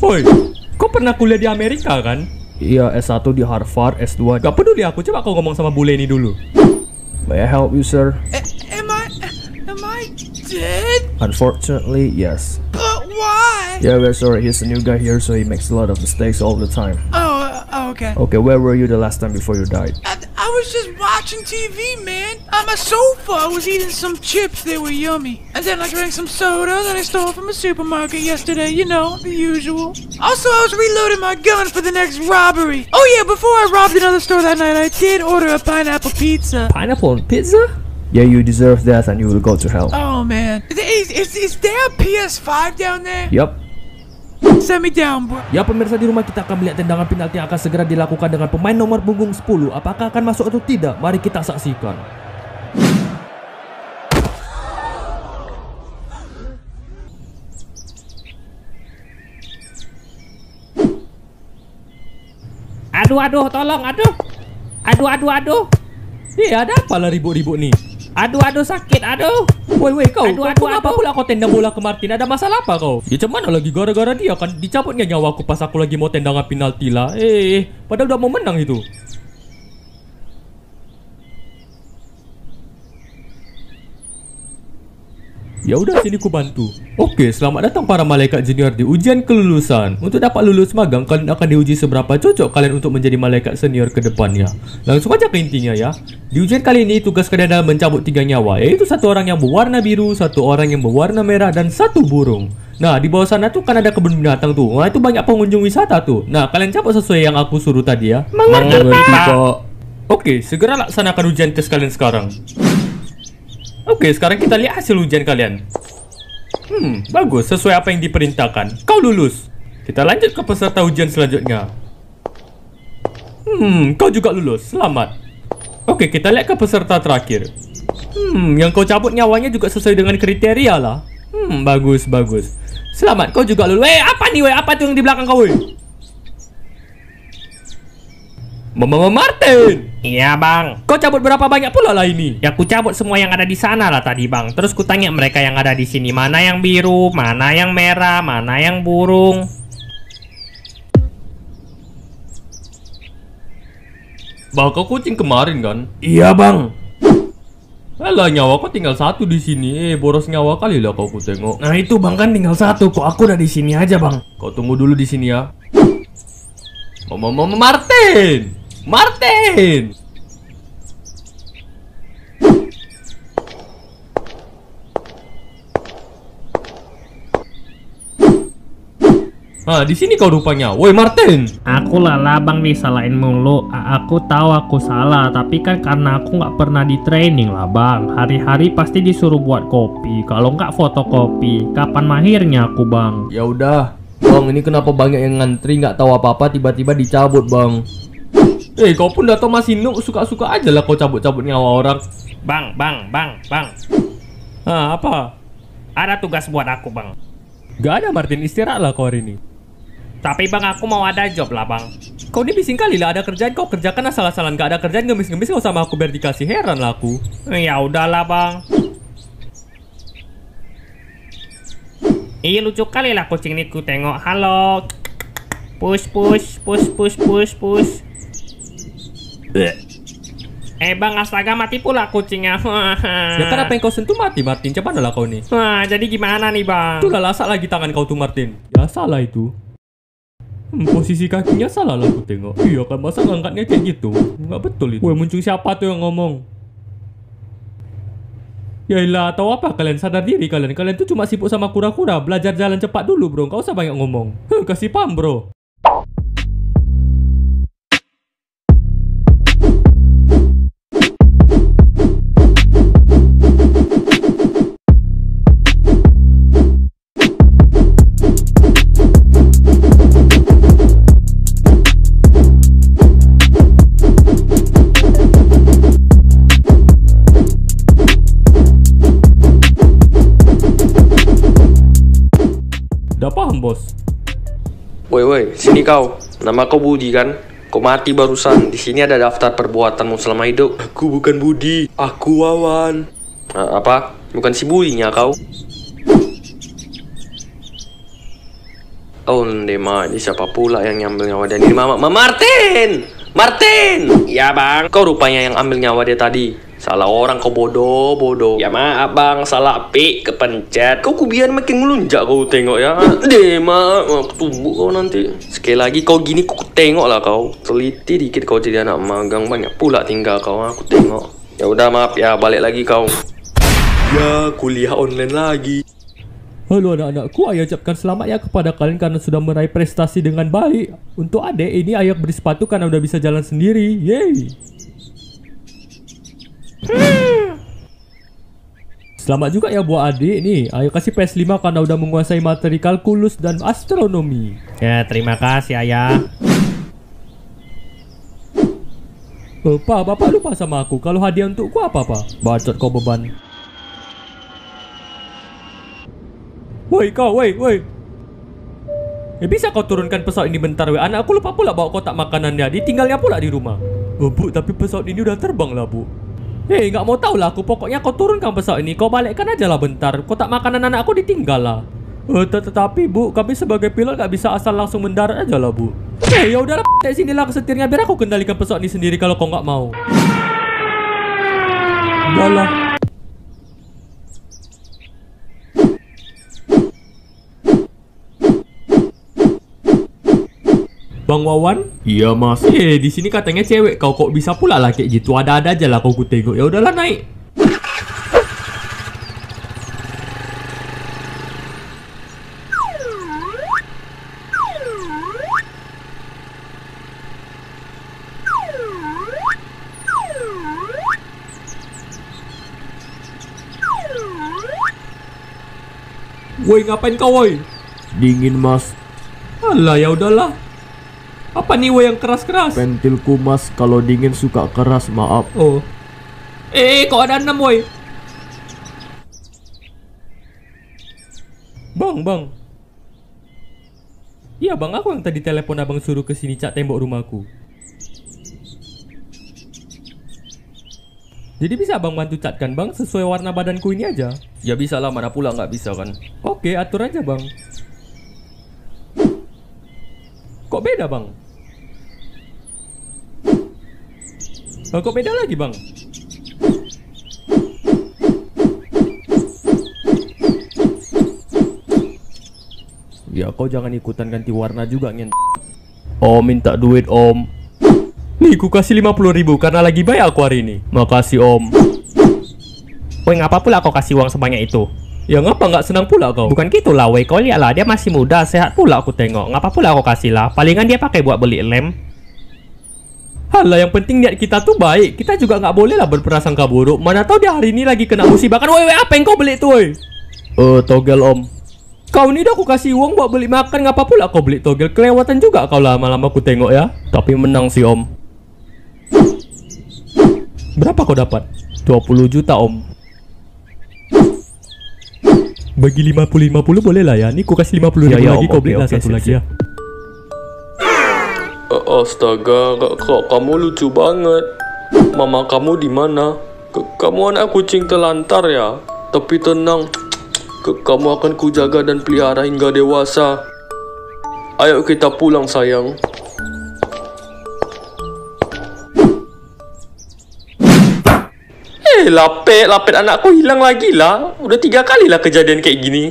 Woi, Kau pernah kuliah di Amerika kan? Iya, S1 di Harvard, S2 Gak peduli aku, coba kau ngomong sama bule ini dulu May I help you, sir? A eh, am I... am I dead? Unfortunately, yes oh, Why? Yeah, we're sorry. He's a new guy here, so he makes a lot of mistakes all the time. Oh, uh, oh, okay. Okay, where were you the last time before you died? I, I was just watching TV, man. On my sofa, I was eating some chips. They were yummy. And then I drank some soda that I stole from a supermarket yesterday. You know, the usual. Also, I was reloading my gun for the next robbery. Oh yeah, before I robbed another store that night, I did order a pineapple pizza. Pineapple pizza? yeah, you deserve that and you will go to hell. Oh man, is, is, is there a PS5 down there? Yup. Send me down, bro. Ya pemirsa di rumah kita akan melihat tendangan penalti yang akan segera dilakukan dengan pemain nomor punggung 10. Apakah akan masuk atau tidak? Mari kita saksikan. Aduh, aduh, tolong, aduh. Aduh, aduh, aduh. Iya, ada apa lah ribut-ribut nih? Aduh, aduh sakit, aduh. Woi, woi kau, aduh, aduh, apa pula kau tendang bola ke Martin? Ada masalah apa kau? Ya cuman lagi gara-gara dia kan dicabutnya aku pas aku lagi mau tendangan penalti lah. Eh, eh, padahal udah mau menang itu. Ya udah sini ku bantu. Oke, selamat datang para malaikat junior di ujian kelulusan. Untuk dapat lulus magang, kalian akan diuji seberapa cocok kalian untuk menjadi malaikat senior ke depannya. Langsung aja ke intinya ya. Di ujian kali ini tugas kalian adalah mencabut tiga nyawa, yaitu satu orang yang berwarna biru, satu orang yang berwarna merah, dan satu burung. Nah, di bawah sana tuh kan ada kebun binatang tuh. wah itu banyak pengunjung wisata tuh. Nah, kalian cabut sesuai yang aku suruh tadi ya. Mengerti, Pak. Oke, segera laksanakan ujian tes kalian sekarang. Oke, sekarang kita lihat hasil ujian kalian. Hmm, bagus. Sesuai apa yang diperintahkan. Kau lulus. Kita lanjut ke peserta ujian selanjutnya. Hmm, kau juga lulus. Selamat. Oke, kita lihat ke peserta terakhir. Hmm, yang kau cabut nyawanya juga sesuai dengan kriteria lah. Hmm, bagus, bagus. Selamat, kau juga lulus. Eh, apa nih, weh? Apa tuh yang di belakang kau, weh? Mama Martin. Iya bang. Kau cabut berapa banyak pula lah ini? Ya aku cabut semua yang ada di sana lah tadi bang. Terus ku tanya mereka yang ada di sini mana yang biru, mana yang merah, mana yang burung. Bang kau kucing kemarin kan? Iya bang. Alah nyawa kau tinggal satu di sini. Eh boros nyawa kali lah kau ku tengok. Nah itu bang kan tinggal satu. Kok aku udah di sini aja bang? Kau tunggu dulu di sini ya. Mama Mama Martin. Martin. Ah, di sini kau rupanya. Woi, Martin. Aku lah Bang disalahin mulu. Aku tahu aku salah, tapi kan karena aku nggak pernah di training lah, Bang. Hari-hari pasti disuruh buat kopi. Kalau nggak fotokopi, kapan mahirnya aku, Bang? Ya udah. Bang, ini kenapa banyak yang ngantri nggak tahu apa-apa tiba-tiba dicabut, Bang? Eh, kau pun datang masih nuk suka-suka aja lah kau cabut-cabut nyawa orang. Bang, bang, bang, bang. Ah, apa? Ada tugas buat aku, bang. Gak ada, Martin. istirahat lah kau hari ini. Tapi bang, aku mau ada job lah, bang. Kau ini bising kali lah ada kerjaan kau kerjakan asal-asalan gak ada kerjaan ngemis-ngemis kau sama aku biar dikasih heran lah aku. Ya udahlah, bang. Iya lucu kali lah kucing ini ku tengok. Halo. Push push push push push push. Eh bang, astaga mati pula kucingnya. ya kan apa yang kau sentuh mati, Martin. Coba adalah kau nih. Wah, jadi gimana nih bang? Tuh lah lasak lagi tangan kau tuh, Martin. Ya salah itu. Hmm, posisi kakinya salah lah aku tengok. Iya kan, masa ngangkatnya kayak gitu? Nggak betul itu. Wah, muncul siapa tuh yang ngomong? Yailah, tahu apa kalian? Sadar diri kalian. Kalian tuh cuma sibuk sama kura-kura. Belajar jalan cepat dulu, bro. Kau usah banyak ngomong. Huh, kasih pam, bro. bos. Woi woi, sini kau. Nama kau Budi kan? Kau mati barusan. Di sini ada daftar perbuatanmu selama hidup. Aku bukan Budi, aku Wawan. Nah, apa? Bukan si Budinya kau? Oh, Dema, ini siapa pula yang nyambil nyawa dia? Ini Mama, Ma Martin! Martin! Ya, Bang. Kau rupanya yang ambil nyawa dia tadi. Salah orang kau bodoh, bodoh. Ya maaf bang, salah pik, kepencet. Kau kubian makin melunjak kau tengok ya. Deh maaf, aku tumbuh kau nanti. Sekali lagi kau gini kau tengok lah kau. Teliti dikit kau jadi anak magang banyak pula tinggal kau. Aku tengok. Ya udah maaf ya, balik lagi kau. Ya kuliah online lagi. Halo anak-anakku, ayah ucapkan selamat ya kepada kalian karena sudah meraih prestasi dengan baik. Untuk adek ini ayah beri sepatu karena udah bisa jalan sendiri. Yeay! Selamat juga ya buat adik nih. Ayo kasih PS5 karena udah menguasai materi kalkulus dan astronomi. Ya, terima kasih ayah. Bapak, bapak lupa sama aku. Kalau hadiah untukku apa, Pak? Bacot kau beban. Woi kau, woi, woi. Ya bisa kau turunkan pesawat ini bentar, woi. Aku lupa pula bawa kotak makanan, makanannya. Ditinggalnya pula di rumah. Oh, bu, tapi pesawat ini udah terbang lah, Bu. Hei, nggak mau tahu lah aku. Pokoknya kau turunkan pesawat ini. Kau balikkan aja lah bentar. kau tak makanan anak aku ditinggal lah. Uh, tetapi bu, kami sebagai pilot nggak bisa asal langsung mendarat aja lah bu. Hei, ya udahlah, dari sini lah ke setirnya biar aku kendalikan pesawat ini sendiri kalau kau nggak mau. lah. Bang Wawan? Iya mas. Eh, di sini katanya cewek. Kau kok bisa pula lah kayak gitu. Ada-ada aja lah kau ku tengok. Ya udahlah naik. Woi ngapain kau woi? Dingin mas. Alah ya udahlah. Apa nih wah yang keras-keras? Pentil kumas kalau dingin suka keras, maaf. Oh. Eh, eh kok ada enam, woi? Bang, bang. Iya, bang. Aku yang tadi telepon abang suruh ke sini cat tembok rumahku. Jadi bisa abang bantu catkan bang sesuai warna badanku ini aja? Ya bisa lah, mana pula nggak bisa kan? Oke, atur aja bang. Kok beda bang? Oh, kok beda lagi bang? Ya kau jangan ikutan ganti warna juga ngent. Oh minta duit om. Nih ku kasih 50 ribu karena lagi bayar aku hari ini. Makasih om. Woi ngapa pula kau kasih uang sebanyak itu? Ya ngapa nggak senang pula kau? Bukan gitu lah, wey. Kau lihatlah dia masih muda, sehat pula aku tengok. Ngapa pula aku kasih lah? Palingan dia pakai buat beli lem. Halah yang penting niat kita tuh baik. Kita juga nggak boleh lah berprasangka buruk. Mana tahu dia hari ini lagi kena musibah kan. wey, apa yang kau beli tuh, wey? Eh, uh, togel om. Kau ini dah aku kasih uang buat beli makan, ngapa pula kau beli togel? Kelewatan juga kau lama-lama aku tengok ya. Tapi menang sih om. Berapa kau dapat? 20 juta om. Bagi 50-50 boleh lah ya. Ini ku kasih 50 ribu ya, ya, lagi, kau beli lah okay, satu sip, lagi sip. ya. Eh, astaga, kok kamu lucu banget. Mama kamu di mana? Kamu anak kucing telantar ya. Tapi tenang, kamu akan kujaga dan pelihara hingga dewasa. Ayo kita pulang sayang. lapet, lapet anakku hilang lagi lah. Udah tiga kali lah kejadian kayak gini.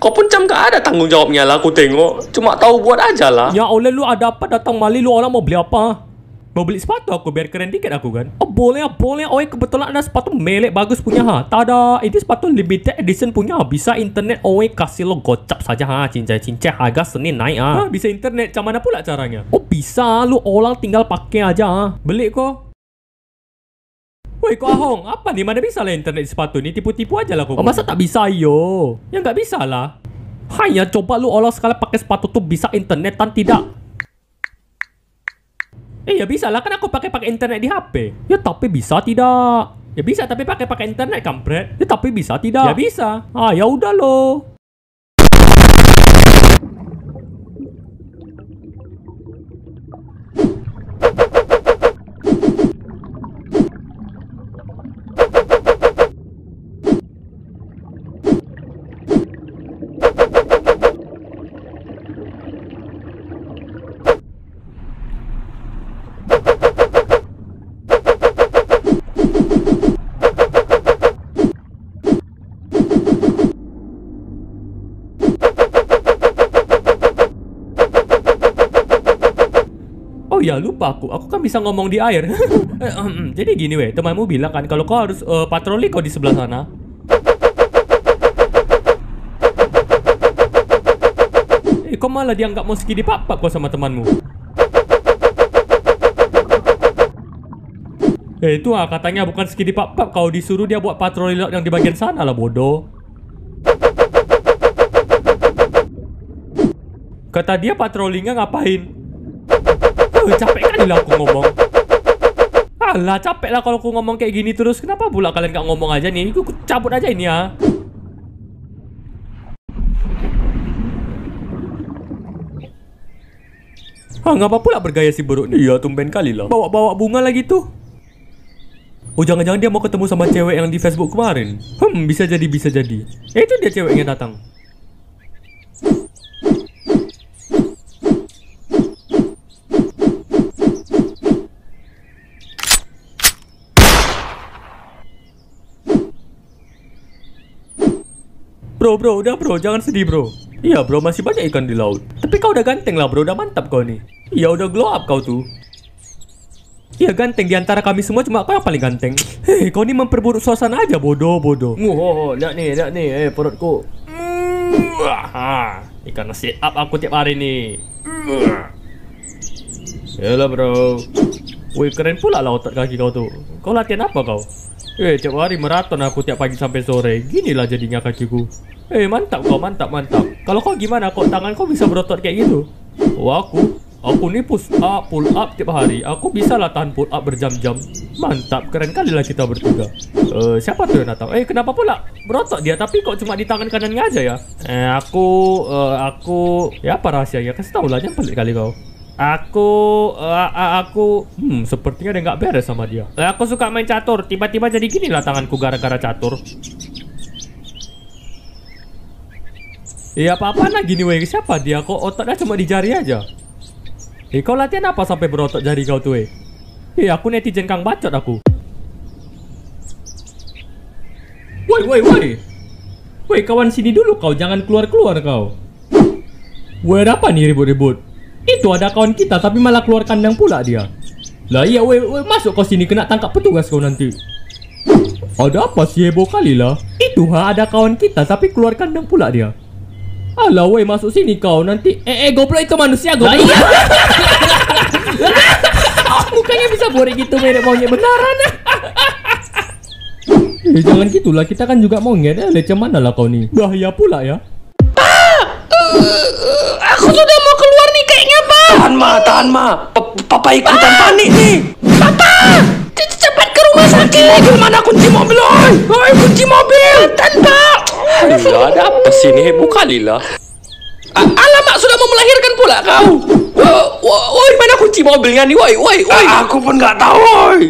Kau pun cam gak ada tanggung jawabnya lah aku tengok. Cuma tahu buat aja lah. Ya oleh lu ada apa datang Mali lu orang mau beli apa? Mau beli sepatu aku biar keren dikit aku kan. Oh boleh ah, boleh. Oh kebetulan ada sepatu melek bagus punya ha. Tada. Ini sepatu limited edition punya. Bisa internet oh kasih lo gocap saja ha. Cincai-cincai harga Senin naik ha. ha. Bisa internet. Cam mana pula caranya? Oh bisa. Lu orang tinggal pakai aja ha. Beli kok. Woi, kok ahong? Apa nih? Mana bisa lah internet sepatu ini Tipu-tipu aja lah kau. Oh, masa tak bisa yo? Ya nggak bisa lah. Hanya coba lu olah sekali pakai sepatu tuh bisa internet internetan tidak? Eh ya bisa lah kan aku pakai pakai internet di HP. Ya tapi bisa tidak? Ya bisa tapi pakai pakai internet kampret. Ya tapi bisa tidak? Ya bisa. Ah ya udah loh. aku, aku kan bisa ngomong di air. Eh, jadi gini weh, temanmu bilang kan kalau kau harus uh, patroli kau di sebelah sana. Eh, kau malah dia dianggap mau di papak kau sama temanmu. Eh itu ah katanya bukan skidi di pap kau disuruh dia buat patroli yang di bagian sana lah bodoh. Kata dia patrolinya ngapain? Wih, capek kali lah aku ngomong. Alah, capek lah kalau aku ngomong kayak gini terus. Kenapa pula kalian gak ngomong aja nih? Aku cabut aja ini ya. Ah, ngapa pula bergaya si buruk nih? Iya, tumben kali lah. Bawa-bawa bunga lagi tuh. Oh, jangan-jangan dia mau ketemu sama cewek yang di Facebook kemarin. Hmm, bisa jadi, bisa jadi. Eh, itu dia ceweknya datang. Bro, bro, udah bro, jangan sedih bro. Iya bro, masih banyak ikan di laut. Tapi kau udah ganteng lah bro, udah mantap kau nih. Iya udah glow up kau tuh. Iya ganteng di antara kami semua cuma kau yang paling ganteng. Hei, kau ini memperburuk suasana aja bodoh bodoh. Oh, lihat nih, lihat nih, eh perutku. ikan nasi up aku tiap hari nih. Yalah bro. Wih keren pula lah otot kaki kau tuh. Kau latihan apa kau? Eh, tiap hari meraton aku tiap pagi sampai sore. Gini lah jadinya kakiku. Eh, mantap kau, mantap, mantap. Kalau kau gimana kok tangan kau bisa berotot kayak gitu? Oh, aku. Aku nih push up, pull up tiap hari. Aku bisa lah tahan pull up berjam-jam. Mantap, keren kali lah kita bertiga. Eh, siapa tuh yang datang? Eh, kenapa pula berotot dia? Tapi kok cuma di tangan kanannya aja ya? Eh, aku, eh, aku... Ya, apa rahasianya? Kasih tau lah, jangan pelit kali kau. Aku uh, aku hmm sepertinya ada nggak beres sama dia. Eh, aku suka main catur, tiba-tiba jadi gini lah tanganku gara-gara catur. Iya eh, apa-apa nah gini weh siapa dia kok otaknya cuma di jari aja. Eh kau latihan apa sampai berotot jari kau tuh weh? Eh aku netizen kang bacot aku. Woi woi woi. Woi kawan sini dulu kau jangan keluar-keluar kau. Woi ada apa nih ribut-ribut? Itu ada kawan kita tapi malah keluar kandang pula dia. Lah iya weh, weh masuk kau sini kena tangkap petugas kau nanti. Ada apa sih heboh kali lah? Itu ha ada kawan kita tapi keluar kandang pula dia. Alah weh masuk sini kau nanti eh eh goblok itu manusia goblok. iya. Mukanya bisa boleh gitu merek maunya beneran. eh jangan gitulah kita kan juga monyet ya. Leceh mana lah kau nih? Bahaya pula ya. Aku sudah mau keluar nih kayaknya, Pak. Tahan, Ma. Tahan, Ma. Papa ikutan panik nih. Papa! Cepat ke rumah sakit. Gimana kunci mobil, oi? Oi, kunci mobil. tahan Pak. Lila, ada apa sih ini Buka, Lila. Alamak, sudah mau melahirkan pula kau. oi mana kunci mobilnya nih? oi oi oi Aku pun nggak tahu, oi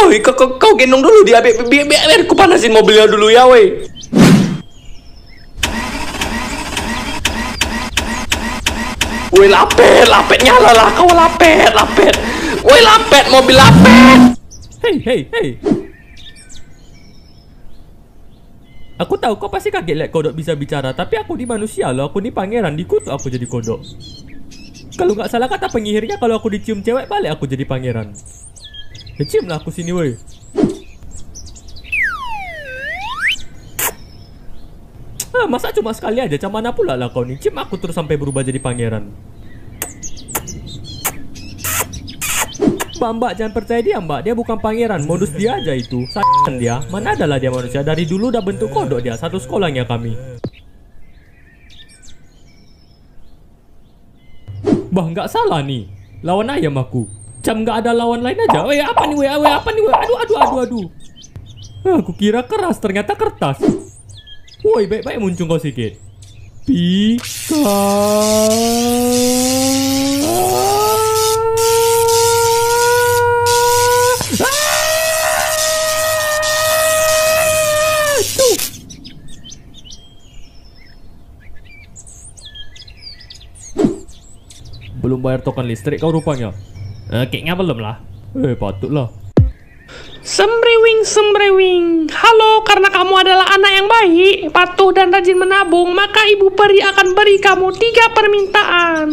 Oh, kau, gendong dulu dia. Biar, biar, aku panasin mobilnya dulu ya, woi. Woi lapet, lapet nyala lah kau lapet, lapet. Woi lapet, mobil lapet. Hei, hei, hei. Aku tahu kau pasti kaget lihat kodok bisa bicara, tapi aku di manusia loh. Aku ni pangeran, dikutuk aku jadi kodok. Kalau nggak salah kata penyihirnya kalau aku dicium cewek balik aku jadi pangeran. Ya, ciumlah aku sini woi. Ah, masa cuma sekali aja mana pula lah kau nih cuma aku terus sampai berubah jadi pangeran Mbak, mbak, jangan percaya dia, mbak. Dia bukan pangeran, modus dia aja itu. Sayang dia, mana adalah dia manusia. Dari dulu udah bentuk kodok dia, satu sekolahnya kami. Bah, nggak salah nih. Lawan ayam aku. Cam nggak ada lawan lain aja. Weh, apa nih, weh, weh, apa nih, weh. Aduh, aduh, aduh, aduh. Aku kira keras, ternyata kertas. Woi, baik-baik muncung kau sikit. Pika. Ah, belum bayar token listrik kau rupanya. Eh, kayaknya belum lah. Eh, patutlah. Sembriwing, sembriwing. Halo, karena kamu adalah anak yang baik, patuh dan rajin menabung, maka ibu peri akan beri kamu tiga permintaan.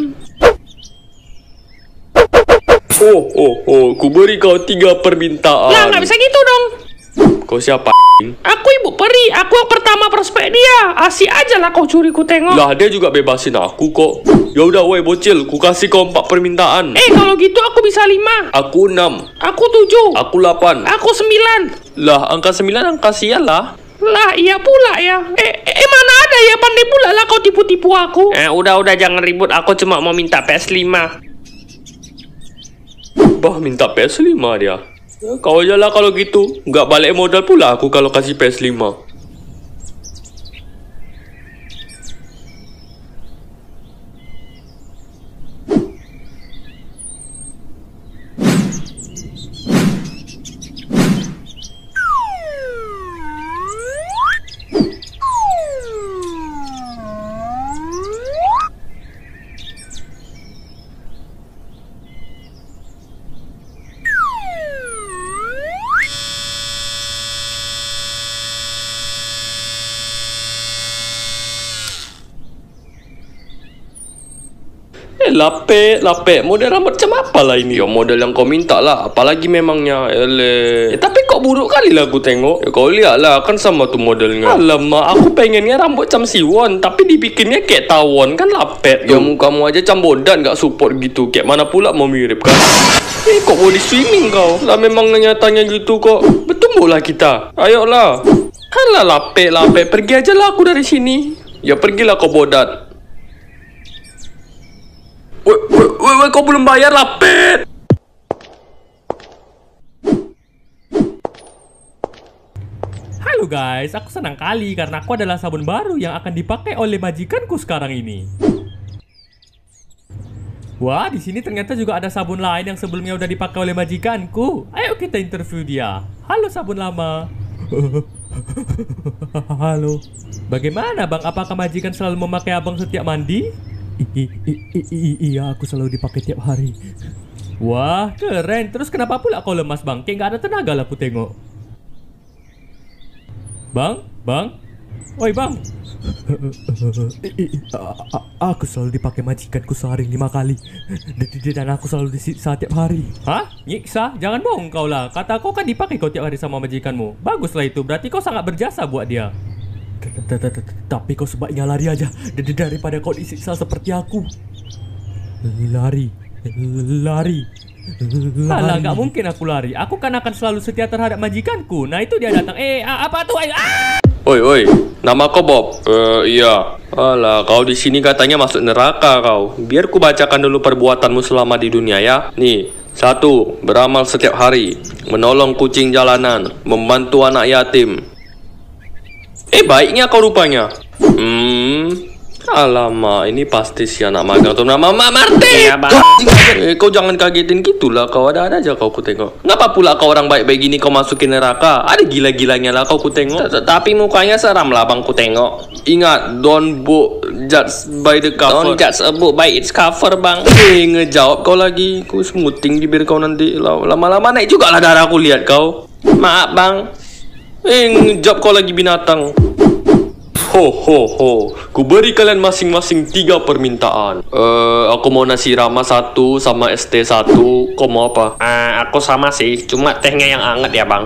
Oh, oh, oh, ku beri kau tiga permintaan. Nah, nggak bisa gitu dong. Kau siapa? Aku ibu peri, aku yang pertama prospek dia. Asih aja lah kau curi ku tengok. Lah dia juga bebasin aku kok. Ya udah woi bocil, ku kasih kau empat permintaan. Eh kalau gitu aku bisa lima. Aku enam. Aku tujuh. Aku delapan. Aku sembilan. Lah angka sembilan angka sial lah. Lah iya pula ya. Eh, eh, eh mana ada ya pandai pula lah kau tipu-tipu aku. Eh udah udah jangan ribut, aku cuma mau minta PS5. Bah minta PS5 dia. Kau aja kalau gitu. Nggak balik modal pula aku kalau kasih PS5. Lape, lape, Model rambut macam apa lah ini? Ya model yang kau minta lah. Apalagi memangnya. Ele. Eh, tapi kok buruk kali lah aku tengok. Ya, kau lihat lah kan sama tu modelnya. Alamak, aku pengennya rambut macam Siwon tapi dibikinnya kayak tawon kan lape. Yang Ya kamu aja campur dan gak support gitu. Kayak mana pula mau mirip kan? Eh kok body swimming kau? Lah memang nyatanya gitu kok. Bertumbuh lah kita. Ayolah. Alah lape lape, pergi aja lah aku dari sini. Ya pergilah kau bodat. Woi, woi, kau belum bayar lah, pet. Halo guys, aku senang kali karena aku adalah sabun baru yang akan dipakai oleh majikanku sekarang ini. Wah, di sini ternyata juga ada sabun lain yang sebelumnya udah dipakai oleh majikanku. Ayo kita interview dia. Halo sabun lama. Halo. Bagaimana bang? Apakah majikan selalu memakai abang setiap mandi? I, i, i, iya, aku selalu dipakai tiap hari. Wah, keren. Terus kenapa pula kau lemas bang? Kayak nggak ada tenaga lah aku tengok. Bang, bang. Oi bang. aku selalu dipakai majikanku sehari lima kali. Dan aku selalu disiksa tiap hari. Hah? Nyiksa? Jangan bohong kau lah. Kata kau kan dipakai kau tiap hari sama majikanmu. Baguslah itu. Berarti kau sangat berjasa buat dia. Tapi kau sebaiknya lari aja daripada kau disiksa seperti aku. Lari, lari, Alah, gak mungkin aku lari. Aku kan akan selalu setia terhadap majikanku. Nah, itu dia datang. Eh, apa tuh? Eh, Ayo. Ah! Oi, oi. Nama kau Bob? Uh, iya. Alah, kau di sini katanya masuk neraka kau. Biar ku bacakan dulu perbuatanmu selama di dunia ya. Nih, satu, beramal setiap hari, menolong kucing jalanan, membantu anak yatim, Eh, baiknya kau rupanya. Hmm, Alamak, ini pasti si anak magang tuh nama Mama Marti. Iya, eh, kau jangan kagetin gitulah, kau ada-ada aja kau kutengok. Ngapa pula kau orang baik-baik gini kau masukin neraka? Ada gila-gilanya lah kau kutengok. Tapi mukanya seram lah bang kutengok. Ingat, don't book judge by the cover. Don't judge a book by its cover bang. Eh, ngejawab kau lagi. Ku smuting bibir kau nanti. Lama-lama naik juga lah darah aku lihat kau. Maaf bang, Eng, jap kau lagi binatang. Ho ho ho, ku beri kalian masing-masing tiga permintaan. Eh, uh, aku mau nasi rama satu sama ST satu. Kau mau apa? Uh, aku sama sih, cuma tehnya yang anget ya bang.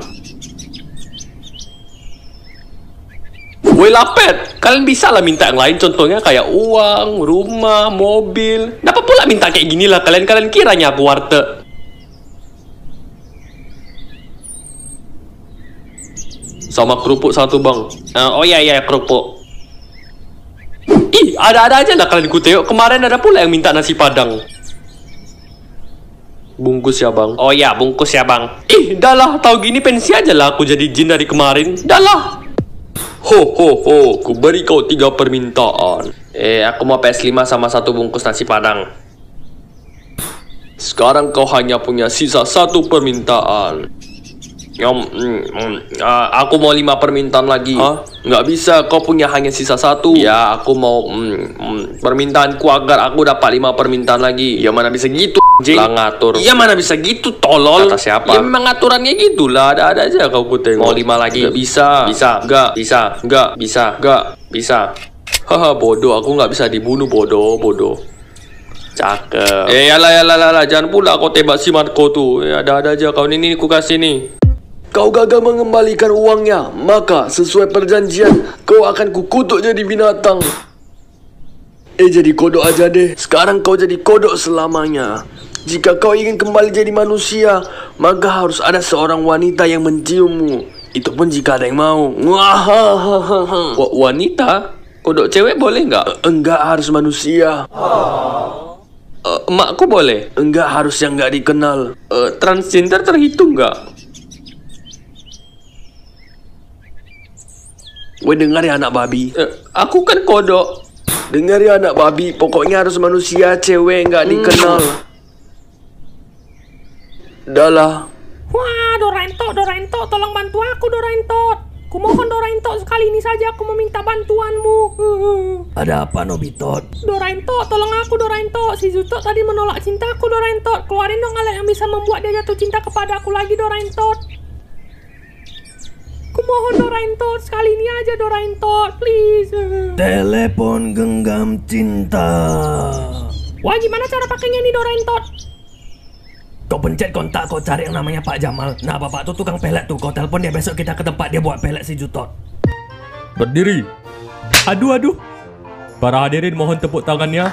Woi lapet, kalian bisa lah minta yang lain contohnya kayak uang, rumah, mobil. Dapat pula minta kayak gini lah kalian? Kalian kiranya aku warteg. Sama kerupuk satu bang. Uh, oh iya iya kerupuk. Ih ada-ada aja lah kalian yuk Kemarin ada pula yang minta nasi padang. Bungkus ya bang. Oh iya bungkus ya bang. Ih dah lah tau gini pensi aja lah aku jadi jin dari kemarin. Dah lah. Ho ho ho, ku beri kau tiga permintaan. Eh, aku mau PS5 sama satu bungkus nasi padang. Sekarang kau hanya punya sisa satu permintaan. Yang mm, mm, uh, aku mau lima permintaan lagi. Hah? Nggak bisa, kau punya hanya sisa satu. Ya, aku mau mm, mm, permintaanku agar aku dapat lima permintaan lagi. Ya mana bisa gitu? Lah ngatur. ya mana bisa gitu tolol. Kata siapa? Ya memang aturannya gitulah. Ada-ada aja kau putih Mau lima lagi. Nggak bisa. Bisa. nggak Bisa. nggak Bisa. nggak Bisa. Haha bodoh, aku nggak bisa dibunuh bodoh, bodoh. Cakep. Eh, ya lah ya lah jangan pula kau tembak si Marco tuh. Eh, ada ada aja kau ini, ini ku kasih nih. Kau gagal mengembalikan uangnya, maka sesuai perjanjian kau akan kukutuk jadi binatang. Eh jadi kodok aja deh. Sekarang kau jadi kodok selamanya. Jika kau ingin kembali jadi manusia, maka harus ada seorang wanita yang menciummu. Itu pun jika ada yang mau. Wah, Wanita? Kodok cewek boleh nggak? Eh, enggak harus manusia. Uh, emakku boleh? Enggak, harus yang nggak dikenal. Uh, transgender terhitung nggak? Woi dengar ya anak babi eh, Aku kan kodok Dengar ya anak babi Pokoknya harus manusia cewek nggak hmm. dikenal Dahlah Wah Dorento Dorento tolong bantu aku Dorento Kumohon Dorento sekali ini saja aku meminta bantuanmu. Ada apa Nobito? Dorento, tolong aku Dorento. Si Zuto tadi menolak cintaku Dorento. Keluarin dong alat yang bisa membuat dia jatuh cinta kepada aku lagi Dorento. Kumohon Doraemon sekali ini aja Dorain Doraemon, please. Telepon genggam cinta. Wah, gimana cara pakainya nih Doraemon? Kau pencet kontak, kau cari yang namanya Pak Jamal. Nah, bapak tuh tukang pelet tuh. Kau telepon dia besok kita ke tempat dia buat pelet si Jutot. Berdiri. Aduh, aduh. Para hadirin mohon tepuk tangannya.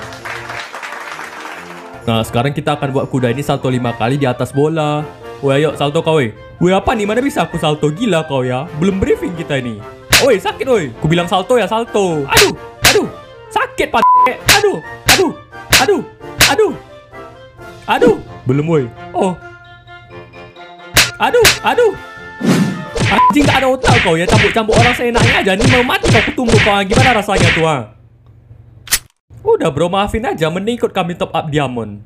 Nah, sekarang kita akan buat kuda ini salto lima kali di atas bola. Woy, ayo salto kau, weh. Woi apa nih mana bisa aku salto gila kau ya Belum briefing kita ini Woi sakit woi Ku bilang salto ya salto Aduh Aduh Sakit pak Aduh Aduh Aduh Aduh Aduh Belum woi Oh Aduh Aduh Anjing gak ada otak kau ya Campur-campur orang seenaknya aja nih mau mati kau kutumbuk kau Gimana rasanya tuang. Udah bro maafin aja Mending ikut kami top up diamond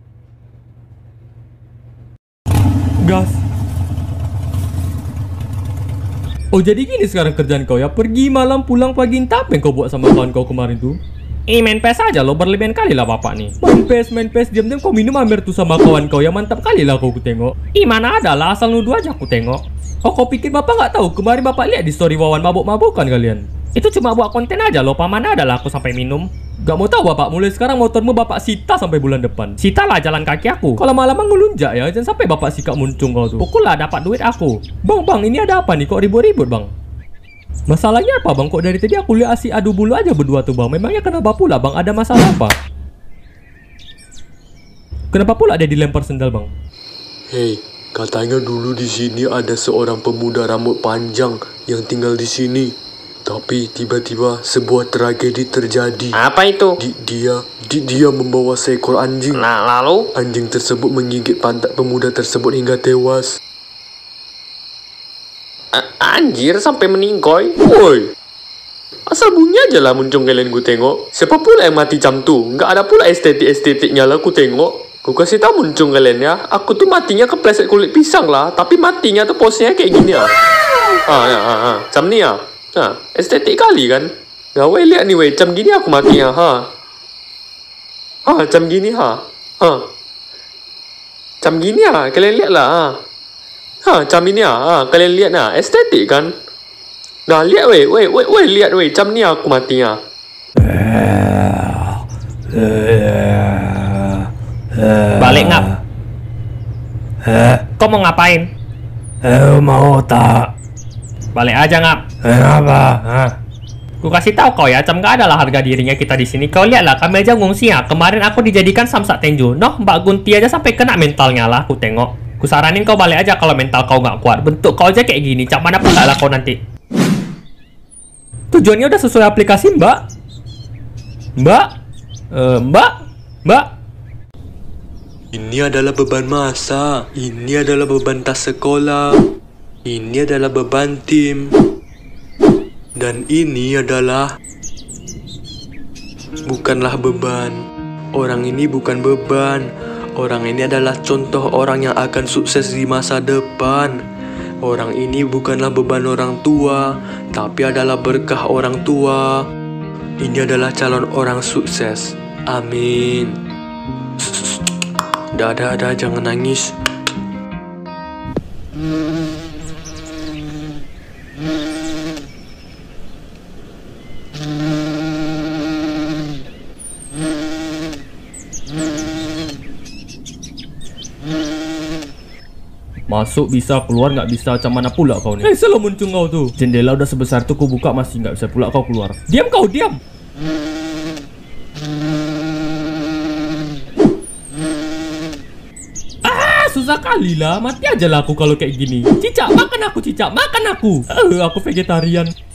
Gas Oh jadi gini sekarang kerjaan kau ya Pergi malam pulang pagi entah apa yang kau buat sama kawan kau kemarin tuh Eh main PES aja lo berlebihan kali lah bapak nih Main PES main PES diam-diam kau minum amir tuh sama kawan kau ya mantap kali lah kau tengok Ih eh, mana ada lah asal nuduh aja aku tengok Oh kau pikir bapak nggak tahu kemarin bapak lihat di story Wawan mabuk-mabukan kalian itu cuma buat konten aja loh, paman adalah aku sampai minum. Gak mau tahu bapak, mulai sekarang motormu bapak sita sampai bulan depan. Sita lah jalan kaki aku. Kalau malam ngelunjak ya, jangan sampai bapak sikap muncung kau tuh. Pukul lah dapat duit aku. Bang, bang, ini ada apa nih? Kok ribut-ribut bang? Masalahnya apa bang? Kok dari tadi aku lihat si adu bulu aja berdua tuh bang? Memangnya kenapa pula bang? Ada masalah apa? Kenapa pula dia dilempar sendal bang? Hei, katanya dulu di sini ada seorang pemuda rambut panjang yang tinggal di sini. Tapi tiba-tiba sebuah tragedi terjadi. Apa itu? Di, dia di, dia membawa seekor anjing. Nah, lalu anjing tersebut menggigit pantat pemuda tersebut hingga tewas. A anjir sampai meninggoy. Woi. Asal bunyi aja lah muncung kalian gue tengok. Siapa pula yang mati jam tu? Enggak ada pula estetik-estetiknya lah gue tengok. Gue kasih tau muncung kalian ya, aku tuh matinya kepleset kulit pisang lah, tapi matinya tuh posnya kayak gini ah, ya. Ah, ah, ah, ah. Macam ni ya. Ha, estetik kali kan? Ya, weh lihat ni weh, macam gini aku maki ah, ha. Ha, macam gini ha. Ha. Macam gini ah, kalian lihat lah ha. Ha, macam ini ah, ha. kalian lihat lah, estetik kan? Dah lihat weh, weh, weh, weh lihat weh, macam ni aku mati ah. Balik ngap. Eh, kau mau ngapain? Eh, mau tak. Balik aja ngap. Eh, apa? Hah? Gue kasih tahu kau ya, Cem gak ada lah harga dirinya kita di sini. Kau lihatlah, kami aja ngungsi ya. Kemarin aku dijadikan samsak tenju. Noh, Mbak Gunti aja sampai kena mentalnya lah, ku tengok. Ku saranin kau balik aja kalau mental kau gak kuat. Bentuk kau aja kayak gini, cak mana pun lah kau nanti. Tujuannya udah sesuai aplikasi, Mbak. Mbak? Uh, mbak? Mbak? Ini adalah beban masa. Ini adalah beban tas sekolah. Ini adalah beban tim. Dan ini adalah bukanlah beban. Orang ini bukan beban. Orang ini adalah contoh orang yang akan sukses di masa depan. Orang ini bukanlah beban orang tua, tapi adalah berkah orang tua. Ini adalah calon orang sukses. Amin. Dadah, dadah, jangan nangis. Masuk bisa, keluar nggak bisa. Macam mana pula kau nih? Eh, selalu muncul kau tuh. Jendela udah sebesar tuh, ku buka masih nggak bisa pula kau keluar. Diam kau, diam. Ah, susah kali lah. Mati aja lah aku kalau kayak gini. Cicak, makan aku, cicak, makan aku. Uh, aku vegetarian.